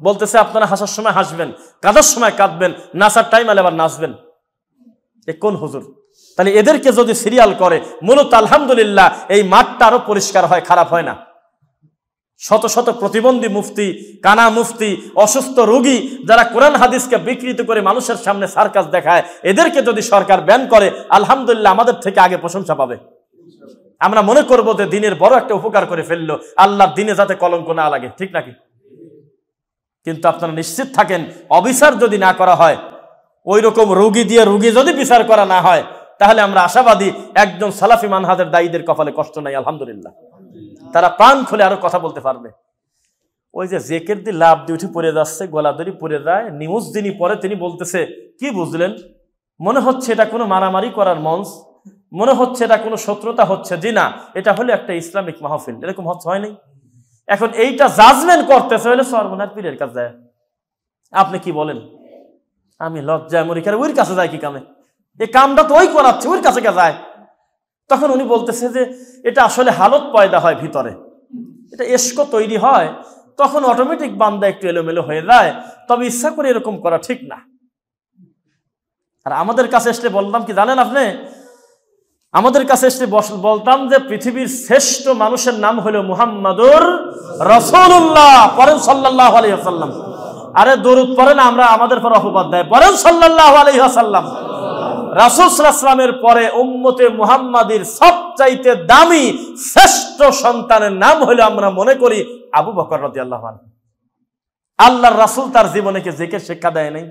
বলতেছে আপনারা হাসার সময় হাসবেন কাঁদার সময় কাঁদবেন নাচার টাইম আলে আবার নাচবেন এ কোন হুজুর তাহলে এদেরকে যদি সিরিয়াল করে মূলত আলহামদুলিল্লাহ এই মাঠটা আরও পরিষ্কার হয় খারাপ হয় না শত শত প্রতিবন্ধী মুফতি কানা মুফতি অসুস্থ রোগী যারা কোরআন হাদিসকে বিকৃত করে মানুষের সামনে সার্কাস দেখায় এদেরকে যদি সরকার ব্যান করে আলহামদুলিল্লাহ আমাদের থেকে আগে প্রশংসা পাবে আমরা মনে করব যে দিনের বড় একটা উপকার করে ফেললো আল্লাহ দিনে যাতে কলঙ্ক না লাগে ঠিক নাকি কিন্তু আপনারা নিশ্চিত থাকেন অবিচার যদি না করা হয় ওই রকম রুগী দিয়ে রুগী যদি বিচার করা না হয় তাহলে আমরা আশাবাদী একজন সালাফি মানহাদের দায়ীদের কপালে কষ্ট নাই আলহামদুলিল্লাহ তারা প্রাণ খুলে আরো কথা বলতে পারবে ওই যে জেকের দিয়ে লাভ দিয়ে উঠে পড়ে যাচ্ছে গলা দড়ি পড়ে যায় নিউজ দিনই পরে তিনি বলতেছে কি বুঝলেন মনে হচ্ছে এটা কোনো মারামারি করার মঞ্চ মনে হচ্ছে এটা কোনো শত্রুতা হচ্ছে জি না এটা হলো একটা ইসলামিক মাহফিল এরকম হচ্ছে হয়নি এখন এইটা জাজমেন্ট করতেছে হলে সর্বনাথ পীরের কাছে যায় আপনি কি বলেন আমি লজ্জায় মরিকার ওর কাছে যাই কি কামে এই কামটা তো ওই করাচ্ছে ওর কাছে যায় তখন উনি বলতেছে যে এটা আসলে হালত পয়দা হয় ভিতরে এটা এসকো তৈরি হয় তখন অটোমেটিক বান্দা একটু এলোমেলো হয়ে যায় তবে ইচ্ছা করে এরকম করা ঠিক না আর আমাদের কাছে এসে বললাম কি জানেন আপনি আমাদের কাছে এসে বলতাম যে পৃথিবীর শ্রেষ্ঠ মানুষের নাম হলো মুহাম্মাদুর রসুল্লাহ পরেন সাল্লাহ আলহাম আরে দরুদ না আমরা আমাদের পর অপবাদ দেয় পরেন সাল্লাহ আলহাম রাসুসলামের পরে উম্মতে মুহাম্মাদির সবচাইতে দামি শ্রেষ্ঠ সন্তানের নাম হলো আমরা মনে করি আবু বকর রদি আল্লাহ আল্লাহর রাসুল তার জীবনে কি জেকের শিক্ষা দেয় নাই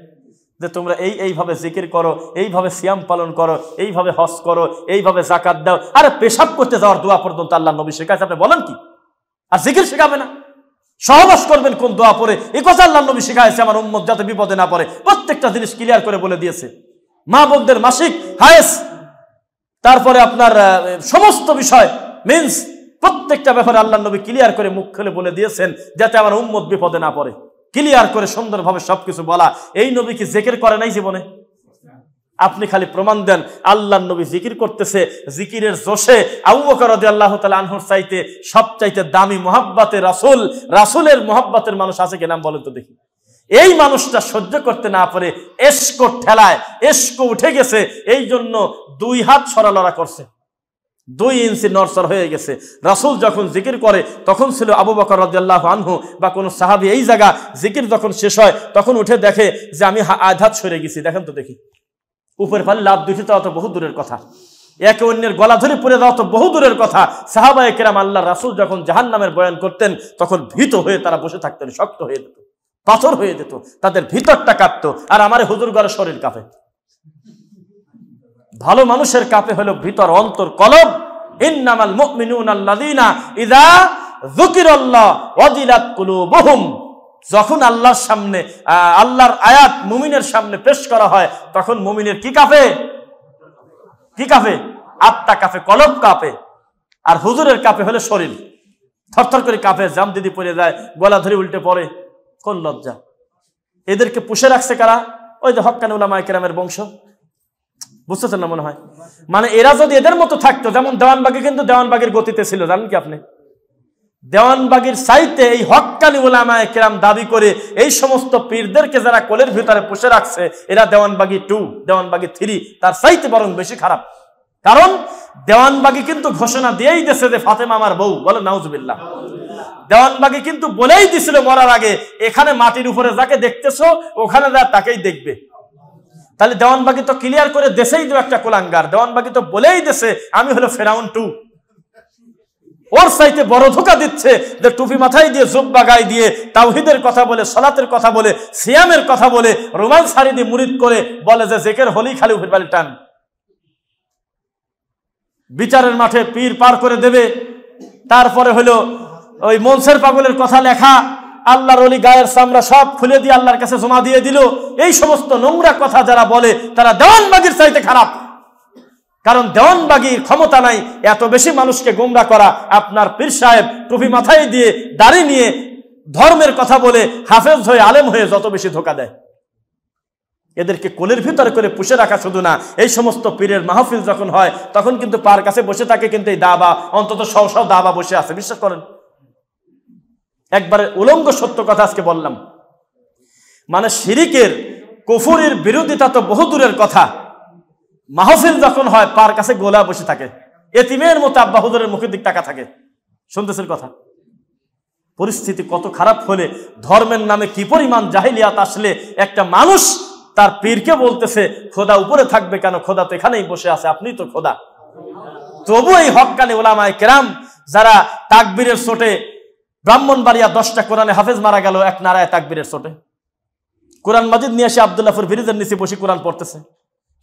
যে তোমরা এই এইভাবে জিকির করো এইভাবে সিয়াম পালন করো এইভাবে হস করো এইভাবে জাকাত দাও আরে পেশাব করতে যাওয়ার দোয়া পর্যন্ত আল্লাহ নবী শেখাচ্ছে আপনি বলেন কি আর জিকির শেখাবে না সহবাস করবেন কোন দোয়া পরে এ কথা আল্লাহ নবী শেখা আমার উম্মত যাতে বিপদে না পড়ে প্রত্যেকটা জিনিস ক্লিয়ার করে বলে দিয়েছে মা বোনদের মাসিক হায়েস তারপরে আপনার সমস্ত বিষয় মিন্স প্রত্যেকটা ব্যাপারে আল্লাহ নবী ক্লিয়ার করে মুখ খেলে বলে দিয়েছেন যাতে আমার উম্মত বিপদে না পড়ে ক্লিয়ার করে সুন্দরভাবে সবকিছু বলা এই নবী কি জেকের করে নাই জীবনে আপনি খালি প্রমাণ দেন আল্লাহ নবী জিকির করতেছে জিকিরের জোশে আল্লাহ আনহর চাইতে সব চাইতে দামি মোহাব্বাতে রাসুল রাসুলের মোহাব্বাতের মানুষ আছে কিনা বলেন তো দেখি এই মানুষটা সহ্য করতে না পারে এসকো ঠেলায় এসকো উঠে গেছে এই জন্য দুই হাত লড়া করছে দুই ইঞ্চি নরসর হয়ে গেছে রাসুল যখন জিকির করে তখন ছিল আবু বকর রাজ্লাহ আনহু বা কোনো সাহাবি এই জায়গা জিকির যখন শেষ হয় তখন উঠে দেখে যে আমি আধাত সরে গেছি দেখেন তো দেখি উপরে ফালে লাভ দুটি তো অত বহু দূরের কথা একে অন্যের গলা ধরে পড়ে দেওয়া তো বহু দূরের কথা সাহাবা কেরাম আল্লাহ রাসুল যখন জাহান নামের বয়ান করতেন তখন ভীত হয়ে তারা বসে থাকতেন শক্ত হয়ে যেত পাথর হয়ে যেত তাদের ভিতরটা কাঁপতো আর আমার হুজুর গড়ে শরীর কাঁপে ভালো মানুষের কাপে হলো ভিতর অন্তর কলব ইন্নামাল মুমিনুন আল্লাযীনা ইযা যুকিরাল্লাহ ওয়াজিলাত কুলুবুহুম যখন আল্লাহর সামনে আল্লাহর আয়াত মুমিনের সামনে পেশ করা হয় তখন মুমিনের কি কাঁপে কি কাঁপে আত্মা কাঁপে কলব কাঁপে আর হুজুরের কাঁপে হলো শরীর থরথর করে কাঁপে জাম দিদি পড়ে যায় গলা ধরে উল্টে পড়ে কোন লজ্জা এদেরকে পুষে রাখছে কারা ওই যে হকানুল্লা কেরামের বংশ বুঝতেছেন না মনে হয় মানে এরা যদি এদের মতো থাকতো যেমন দেওয়ানবাগি কিন্তু দেওয়ানবাগির গতিতে ছিল জানেন কি আপনি দেওয়ানবাগির সাইতে এই হকানি উলামায় কেরাম দাবি করে এই সমস্ত পীরদেরকে যারা কোলের ভিতরে পুষে রাখছে এরা দেওয়ানবাগি টু দেওয়ানবাগি থ্রি তার সাইতে বরং বেশি খারাপ কারণ দেওয়ানবাগি কিন্তু ঘোষণা দিয়েই দেশে যে ফাতেমা আমার বউ বলে নাউজবিল্লা দেওয়ানবাগি কিন্তু বলেই দিছিল মরার আগে এখানে মাটির উপরে যাকে দেখতেছো ওখানে যা তাকেই দেখবে তাহলে দেওয়ানবাগি তো ক্লিয়ার করে দেশেই তো একটা কোলাঙ্গার দেওয়ানবাগি তো বলেই দেশে আমি হলো ফেরাউন টু ওর সাইতে বড় ধোকা দিচ্ছে যে টুপি মাথায় দিয়ে জুব বাগায় দিয়ে তাওহিদের কথা বলে সলাতের কথা বলে সিয়ামের কথা বলে রোমান সারি দিয়ে মুরিদ করে বলে যে জেকের হলি খালি উপর টান বিচারের মাঠে পীর পার করে দেবে তারপরে হলো ওই মনসের পাগলের কথা লেখা আল্লাহর অলি গায়ের সামরা সব খুলে দিয়ে আল্লাহর কাছে জমা দিয়ে দিল এই সমস্ত নোংরা কথা যারা বলে তারা দেওয়ানবাগির চাইতে খারাপ কারণ দেওয়ানবাগির ক্ষমতা নাই এত বেশি মানুষকে গোমরা করা আপনার পীর সাহেব টুপি মাথায় দিয়ে দাড়ি নিয়ে ধর্মের কথা বলে হাফেজ হয়ে আলেম হয়ে যত বেশি ধোকা দেয় এদেরকে কোলের ভিতরে করে পুষে রাখা শুধু না এই সমস্ত পীরের মাহফিল যখন হয় তখন কিন্তু পার কাছে বসে থাকে কিন্তু এই দাবা অন্তত সব সব দাবা বসে আছে বিশ্বাস করেন একবারে উলঙ্গ সত্য কথা আজকে বললাম মানে শিরিকের কুফুরের বিরোধিতা তো বহু দূরের কথা মাহফিল যখন হয় পার কাছে গোলা বসে থাকে এতিমের মতো আব্বা হুজুরের মুখের দিক টাকা থাকে শুনতেছেন কথা পরিস্থিতি কত খারাপ হলে ধর্মের নামে কি পরিমাণ জাহিলিয়াত আসলে একটা মানুষ তার পীরকে বলতেছে খোদা উপরে থাকবে কেন খোদা তো এখানেই বসে আছে আপনি তো খোদা তবু এই হকানি ওলামায় কেরাম যারা তাকবীরের চোটে ব্রাহ্মণবাড়িয়া দশটা কোরআনে হাফেজ মারা গেল এক নারায় তাকবীরের চোটে কোরআন মাজিদ নিয়ে এসে আবদুল্লাফুর ব্রিজের নিচে বসে কোরআন পড়তেছে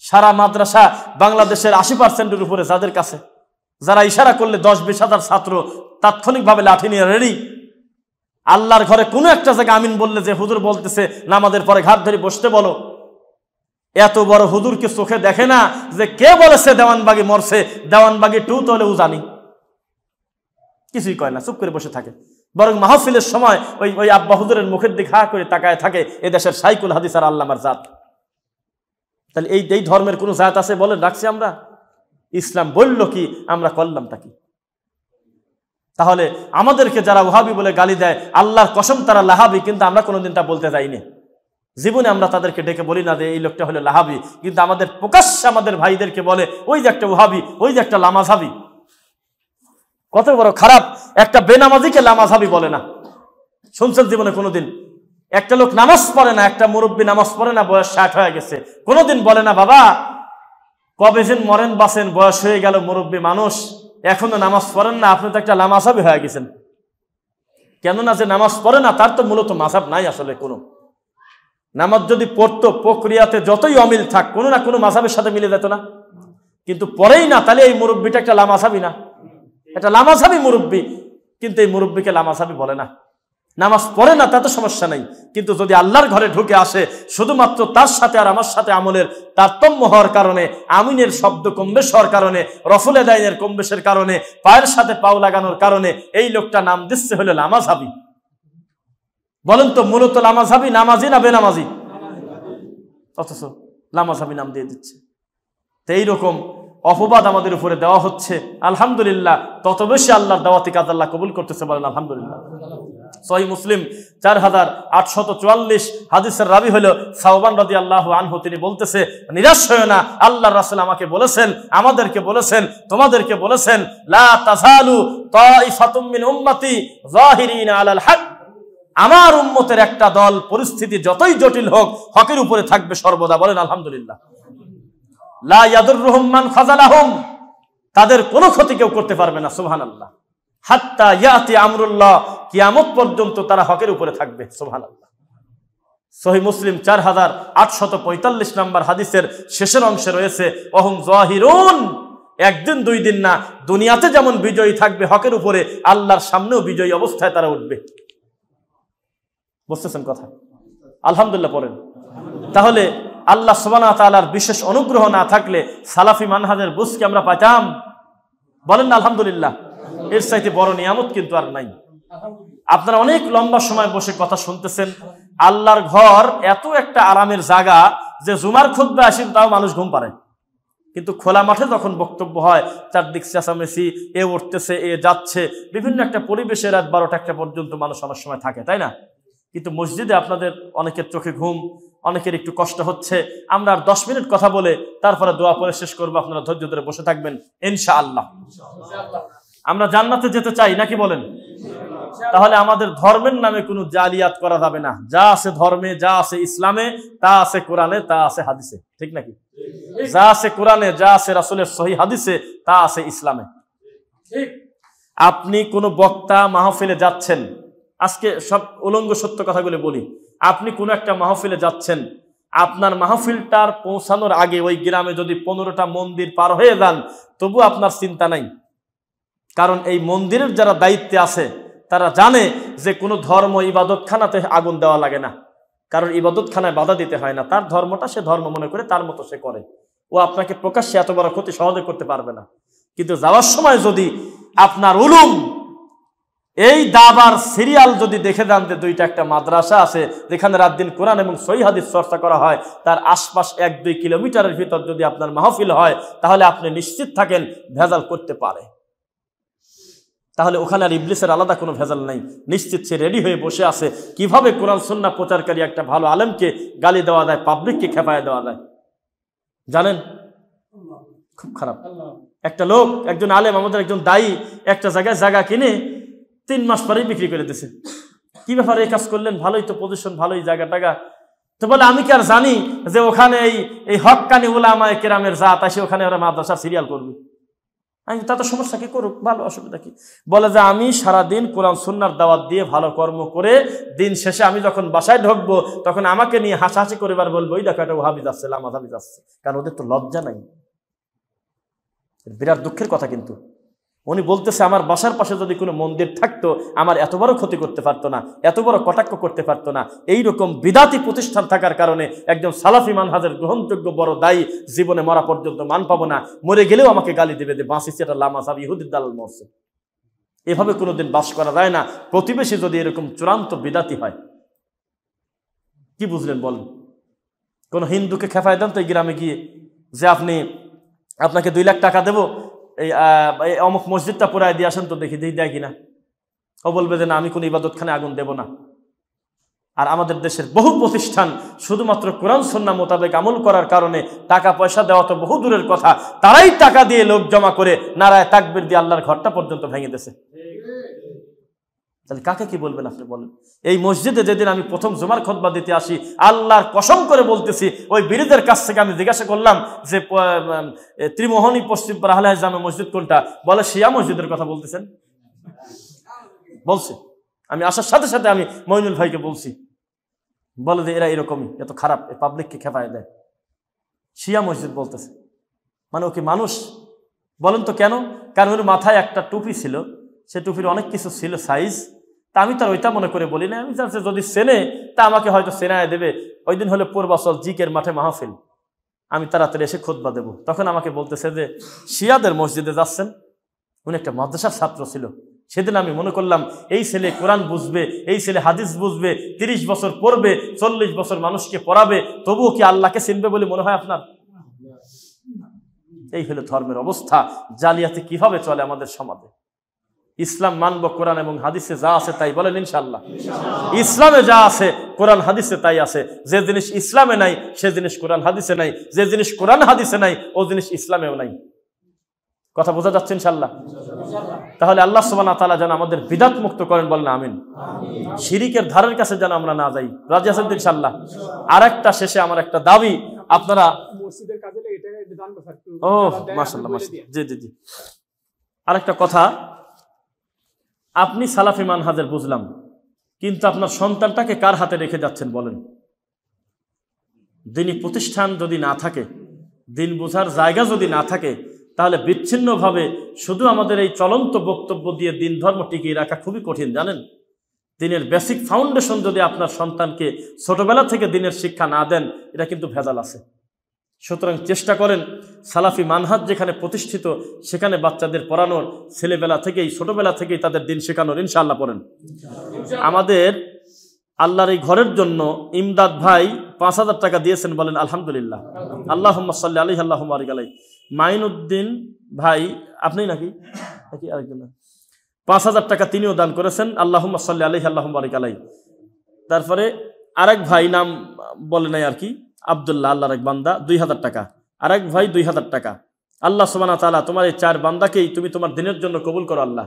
সারা মাদ্রাসা বাংলাদেশের আশি পার্সেন্টের উপরে যাদের কাছে যারা ইশারা করলে দশ বিশ হাজার ছাত্র তাৎক্ষণিকভাবে লাঠি নিয়ে রেডি আল্লাহর ঘরে কোনো একটা জায়গায় আমিন বললে যে হুজুর বলতেছে নামাজের পরে ঘাট ধরে বসতে বলো এত বড় হুজুরকে চোখে দেখে না যে কে বলেছে দেওয়ানবাগি মরছে দেওয়ানবাগি টু তলেও জানি কিছুই কয় না চুপ করে বসে থাকে বরং মাহফিলের সময় ওই ওই আব্বা হুজুরের মুখের দিকে হা করে তাকায় থাকে এ দেশের সাইকুল হাদিস আর আল্লামার জাত তাহলে এই এই ধর্মের কোনো জাত আছে বলে ডাকছি আমরা ইসলাম বলল কি আমরা করলামটা কি তাহলে আমাদেরকে যারা ওহাবি বলে গালি দেয় আল্লাহর কসম তারা লাহাবি কিন্তু আমরা কোনোদিন তা বলতে যাইনি জীবনে আমরা তাদেরকে ডেকে বলি না যে এই লোকটা হলো লাহাবি কিন্তু আমাদের প্রকাশ্যে আমাদের ভাইদেরকে বলে ওই যে একটা উহাবি ওই যে একটা লামাঝাবি কত বড় খারাপ একটা বেনামাজিকে লামাঝাবি বলে না শুনছেন জীবনে কোনোদিন একটা লোক নামাজ পড়ে না একটা মুরব্বী নামাজ পড়ে না বয়স ষাট হয়ে গেছে কোনোদিন বলে না বাবা কবে যেন মরেন বাসেন বয়স হয়ে গেল মুরব্বী মানুষ এখনো নামাজ পড়েন না আপনি তো একটা লামাসাবি হয়ে গেছেন কেননা যে নামাজ পড়ে না তার তো মূলত মাসাব নাই আসলে কোনো নামাজ যদি পড়তো প্রক্রিয়াতে যতই অমিল থাক কোনো না কোনো মাসাবের সাথে মিলে যেত না কিন্তু পরেই না তাহলে এই মুরব্বীটা একটা লামাসাবি না এটা লামাসাবি মুরব্বী কিন্তু এই মুরব্বীকে লামাসাবি বলে না নামাজ পড়ে না তাতে সমস্যা নেই কিন্তু যদি আল্লাহর ঘরে ঢুকে আসে শুধুমাত্র তার সাথে আর আমার সাথে আমলের তারতম্য হওয়ার কারণে আমিনের শব্দ কমবেশ হওয়ার কারণে রফুল এদাইনের কমবেশের কারণে পায়ের সাথে পাও লাগানোর কারণে এই লোকটা নাম দিচ্ছে হলো লামাসাবি বলেন তো মূলত লামাঝাবি নামাজি না বেনামাজি অথচ লামাঝাবি নাম দিয়ে দিচ্ছে তো এইরকম অপবাদ আমাদের উপরে দেওয়া হচ্ছে আলহামদুলিল্লাহ তত বেশি আল্লাহর দাওয়াতি কাজ আল্লাহ কবুল করতেছে বলেন আলহামদুলিল্লাহ সহি মুসলিম চার হাজার আটশত চুয়াল্লিশ হাদিসের রাবি হল সাহবান রাজি আল্লাহ আনহু তিনি বলতেছে নিরাশ হয়ে না আল্লাহ রাসুল আমাকে বলেছেন আমাদেরকে বলেছেন তোমাদেরকে বলেছেন লা তাজালু তাইফাতুম মিন উম্মতি জাহিরিন আলাল হাক আমার উন্মতের একটা দল পরিস্থিতি যতই জটিল হোক হকের উপরে থাকবে সর্বদা বলেন আলহামদুলিল্লাহ রহমান ফাজালাহম তাদের কোনো ক্ষতি কেউ করতে পারবে না সোহান আল্লাহ হাত্তা ইয়াতি আমরুল্লাহ কিয়ামত পর্যন্ত তারা হকের উপরে থাকবে সোহান আল্লাহ সহি মুসলিম চার হাজার আটশত পঁয়তাল্লিশ নম্বর হাদিসের শেষের অংশে রয়েছে অহম জহিরুন একদিন দুই দিন না দুনিয়াতে যেমন বিজয়ী থাকবে হকের উপরে আল্লাহর সামনেও বিজয়ী অবস্থায় তারা উঠবে বুঝতেছেন কথা আলহামদুল্লাহ পড়েন তাহলে আল্লাহ সোবানা তালার বিশেষ অনুগ্রহ না থাকলে সালাফি মানহাজের বুঝকে আমরা পাইতাম বলেন না আলহামদুলিল্লাহ এর সাইতে বড় নিয়ামত কিন্তু আর নাই আপনারা অনেক লম্বা সময় বসে কথা শুনতেছেন আল্লাহর ঘর এত একটা আরামের জায়গা যে জুমার খুদ্া আসেন তাও মানুষ ঘুম পারে কিন্তু খোলা মাঠে যখন বক্তব্য হয় চারদিক চেঁচামেচি এ উঠতেছে এ যাচ্ছে বিভিন্ন একটা পরিবেশে রাত বারোটা একটা পর্যন্ত মানুষ অনেক সময় থাকে তাই না কিন্তু মসজিদে আপনাদের অনেকের চোখে ঘুম অনেকের একটু কষ্ট হচ্ছে আমরা আর দশ মিনিট কথা বলে তারপরে দোয়া পরে শেষ করবো আপনারা ধৈর্য ধরে বসে থাকবেন ইনশা আল্লাহ আমরা জান্নাতে যেতে চাই নাকি বলেন তাহলে আমাদের ধর্মের নামে কোনো জালিয়াত করা যাবে না যা আছে ধর্মে যা আছে ইসলামে তা আছে কোরআনে তা আছে হাদিসে ঠিক নাকি যা আছে কোরআনে যা আছে রাসুলের সহি হাদিসে তা আছে ইসলামে আপনি কোনো বক্তা মাহফিলে যাচ্ছেন আজকে সব উলঙ্গ সত্য কথাগুলি বলি আপনি কোনো একটা মাহফিলে যাচ্ছেন আপনার মাহফিলটার পৌঁছানোর আগে ওই গ্রামে যদি পনেরোটা মন্দির পার হয়ে যান তবু আপনার চিন্তা নাই কারণ এই মন্দিরের যারা দায়িত্বে আছে তারা জানে যে কোনো ধর্ম ইবাদতখানাতে আগুন দেওয়া লাগে না কারণ ইবাদতখানায় বাধা দিতে হয় না তার ধর্মটা সে ধর্ম মনে করে তার মতো সে করে ও আপনাকে প্রকাশ্যে এত বড় ক্ষতি সহজে করতে পারবে না কিন্তু যাওয়ার সময় যদি আপনার উলুম এই দাবার সিরিয়াল যদি দেখে দেন যে দুইটা একটা মাদ্রাসা আছে যেখানে রাত দিন কোরআন এবং সই হাদিস চর্চা করা হয় তার আশপাশ এক দুই কিলোমিটারের ভিতর যদি আপনার মাহফিল হয় তাহলে আপনি নিশ্চিত থাকেন ভেজাল করতে পারে তাহলে ওখানে আর ইবলিসের আলাদা কোনো ভেজাল নাই নিশ্চিত সে রেডি হয়ে বসে আছে কিভাবে কোরআন সন্না প্রচারকারী একটা ভালো আলেমকে গালি দেওয়া যায় পাবলিককে খেপায় দেওয়া যায় জানেন খুব খারাপ একটা লোক একজন আলেম আমাদের একজন দায়ী একটা জায়গায় জায়গা কিনে তিন মাস পরেই বিক্রি করে দিছে কি ব্যাপারে এই কাজ করলেন ভালোই তো পজিশন ভালোই জায়গা টাকা তো বলে আমি কি আর জানি যে ওখানে এই এই হকানি ওলামায় কেরামের জাত আসে ওখানে ওরা মাদ্রাসা সিরিয়াল করবে আমি তা তো সমস্যা কি করুক ভালো অসুবিধা কি বলে যে আমি সারাদিন কোরআন সুন্নার দাওয়াত দিয়ে ভালো কর্ম করে দিন শেষে আমি যখন বাসায় ঢুকবো তখন আমাকে নিয়ে হাসাহাসি করিবার বলবো ওই দেখো ওহাবি যাচ্ছে লামাজ যাচ্ছে কারণ ওদের তো লজ্জা নাই বিরাট দুঃখের কথা কিন্তু উনি বলতেছে আমার বাসার পাশে যদি কোনো মন্দির থাকতো আমার এত বড় ক্ষতি করতে পারতো না এত বড় কটাক্ষ করতে পারতো না এই রকম বিদাতি প্রতিষ্ঠান থাকার কারণে একজন সালাফি মানহাজের গ্রহণযোগ্য বড় দায়ী জীবনে মরা পর্যন্ত মান পাবো না মরে গেলেও আমাকে গালি দেবে যে বাঁচি এটা লামা সাব ইহুদ্দিন দালাল মহসিদ এভাবে কোনোদিন বাস করা যায় না প্রতিবেশী যদি এরকম চূড়ান্ত বিদাতি হয় কি বুঝলেন বলেন কোনো হিন্দুকে খেফায় দেন তো এই গ্রামে গিয়ে যে আপনি আপনাকে দুই লাখ টাকা দেবো এই অমুক মসজিদটা পুরাই দিয়ে আসেন তো দেখি দিয়ে দেয় কিনা ও বলবে যে না আমি কোনো ইবাদতখানে আগুন দেব না আর আমাদের দেশের বহু প্রতিষ্ঠান শুধুমাত্র কোরআন সন্না মোতাবেক আমল করার কারণে টাকা পয়সা দেওয়া তো বহু দূরের কথা তারাই টাকা দিয়ে লোক জমা করে নারায় তাকবির দিয়ে আল্লাহর ঘরটা পর্যন্ত ভেঙে দিয়েছে তাহলে কাকে কি বলবেন আপনি বলেন এই মসজিদে যেদিন আমি প্রথম জুমার খতবা দিতে আসি আল্লাহর কসম করে বলতেছি ওই বিরিদের কাছ থেকে আমি জিজ্ঞাসা করলাম যে ত্রিমোহনী পশ্চিম রাহলা জামে মসজিদ কোনটা বলে শিয়া মসজিদের কথা বলতেছেন বলছে আমি আসার সাথে সাথে আমি মইনুল ভাইকে বলছি বলে যে এরা এরকমই এত খারাপ এ পাবলিককে খেপায় দেয় শিয়া মসজিদ বলতেছে মানে ওকে মানুষ বলেন তো কেন কারণ ওর মাথায় একটা টুপি ছিল সে টুপির অনেক কিছু ছিল সাইজ তা আমি তার ওইটা মনে করে বলি না আমি জানছি যদি সেনে তা আমাকে হয়তো সেনায় দেবে ওই দিন হলে পূর্বাচল জিকের মাঠে মাহফিল আমি তাড়াতাড়ি এসে খোদবা দেব তখন আমাকে বলতেছে যে শিয়াদের মসজিদে যাচ্ছেন উনি একটা মাদ্রাসার ছাত্র ছিল সেদিন আমি মনে করলাম এই ছেলে কোরআন বুঝবে এই ছেলে হাদিস বুঝবে ৩০ বছর পড়বে চল্লিশ বছর মানুষকে পড়াবে তবুও কি আল্লাহকে চিনবে বলে মনে হয় আপনার এই হলো ধর্মের অবস্থা জালিয়াতে কিভাবে চলে আমাদের সমাজে ইসলাম মানব কোরআন এবং হাদিসে যা আছে তাই বলেন ইনশাল্লাহ ইসলামে যা আছে কোরআন হাদিসে তাই আছে যে জিনিস ইসলামে নাই সে জিনিস কোরআন হাদিসে নাই যে জিনিস কোরআন হাদিসে নাই ও জিনিস ইসলামেও নাই কথা বোঝা যাচ্ছে ইনশাল্লাহ তাহলে আল্লাহ সুবানা তালা যেন আমাদের বিদাত মুক্ত করেন বলেন আমিন শিরিকের ধারের কাছে যেন আমরা না যাই রাজি আছেন ইনশাল্লাহ আর একটা শেষে আমার একটা দাবি আপনারা ও মাসাল্লাহ জি জি জি আরেকটা কথা আপনি সালাফি মানহাজের বুঝলাম কিন্তু আপনার সন্তানটাকে কার হাতে রেখে যাচ্ছেন বলেন দিনী প্রতিষ্ঠান যদি না থাকে দিন বোঝার জায়গা যদি না থাকে তাহলে বিচ্ছিন্নভাবে শুধু আমাদের এই চলন্ত বক্তব্য দিয়ে দিন ধর্ম টিকিয়ে রাখা খুবই কঠিন জানেন দিনের বেসিক ফাউন্ডেশন যদি আপনার সন্তানকে ছোটবেলা থেকে দিনের শিক্ষা না দেন এটা কিন্তু ভেজাল আছে সুতরাং চেষ্টা করেন সালাফি মানহাত যেখানে প্রতিষ্ঠিত সেখানে বাচ্চাদের পড়ানোর ছেলেবেলা থেকেই ছোটবেলা থেকেই তাদের দিন শেখানোর ইনশাল্লাহ পড়েন আমাদের আল্লাহর এই ঘরের জন্য ইমদাদ ভাই পাঁচ হাজার টাকা দিয়েছেন বলেন আলহামদুলিল্লাহ আল্লাহ সাল্লি আলি আল্লাহ আলিক আলাই মাইনুদ্দিন ভাই আপনি নাকি নাকি আরেকজন পাঁচ হাজার টাকা তিনিও দান করেছেন আল্লাহ সাল্লি আলি আল্লাহ আলাই তারপরে আরেক ভাই নাম বলে নাই আর কি আবদুল্লাহ আল্লাহর এক বান্দা দুই হাজার টাকা আর এক ভাই দুই হাজার টাকা আল্লাহ সোমানা তালা তোমার এই চার বান্দাকেই তুমি তোমার দিনের জন্য কবুল করো আল্লাহ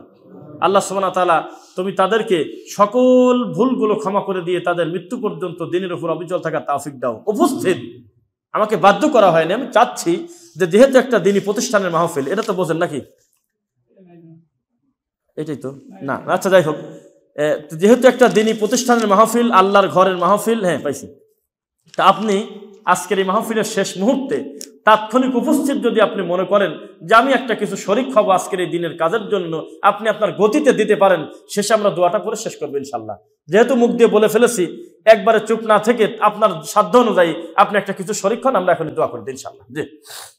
আল্লাহ সোমানা তালা তুমি তাদেরকে সকল ভুলগুলো ক্ষমা করে দিয়ে তাদের মৃত্যু পর্যন্ত দিনের উপর অবিচল থাকা তাফিক দাও উপস্থিত আমাকে বাধ্য করা হয়নি আমি চাচ্ছি যে যেহেতু একটা দিনই প্রতিষ্ঠানের মাহফিল এটা তো বোঝেন নাকি এটাই তো না আচ্ছা যাই হোক যেহেতু একটা দিনই প্রতিষ্ঠানের মাহফিল আল্লাহর ঘরের মাহফিল হ্যাঁ পাইছি তা আপনি আজকের এই মাহফিলের শেষ মুহূর্তে তাৎক্ষণিক উপস্থিত যদি আপনি মনে করেন যে আমি একটা কিছু শরিক হব আজকের এই দিনের কাজের জন্য আপনি আপনার গতিতে দিতে পারেন শেষে আমরা দোয়াটা করে শেষ করবো ইনশাল্লাহ যেহেতু মুখ দিয়ে বলে ফেলেছি একবারে চুপ না থেকে আপনার সাধ্য অনুযায়ী আপনি একটা কিছু শরিক্ষণ আমরা এখন দোয়া করবো ইনশাল্লাহ জি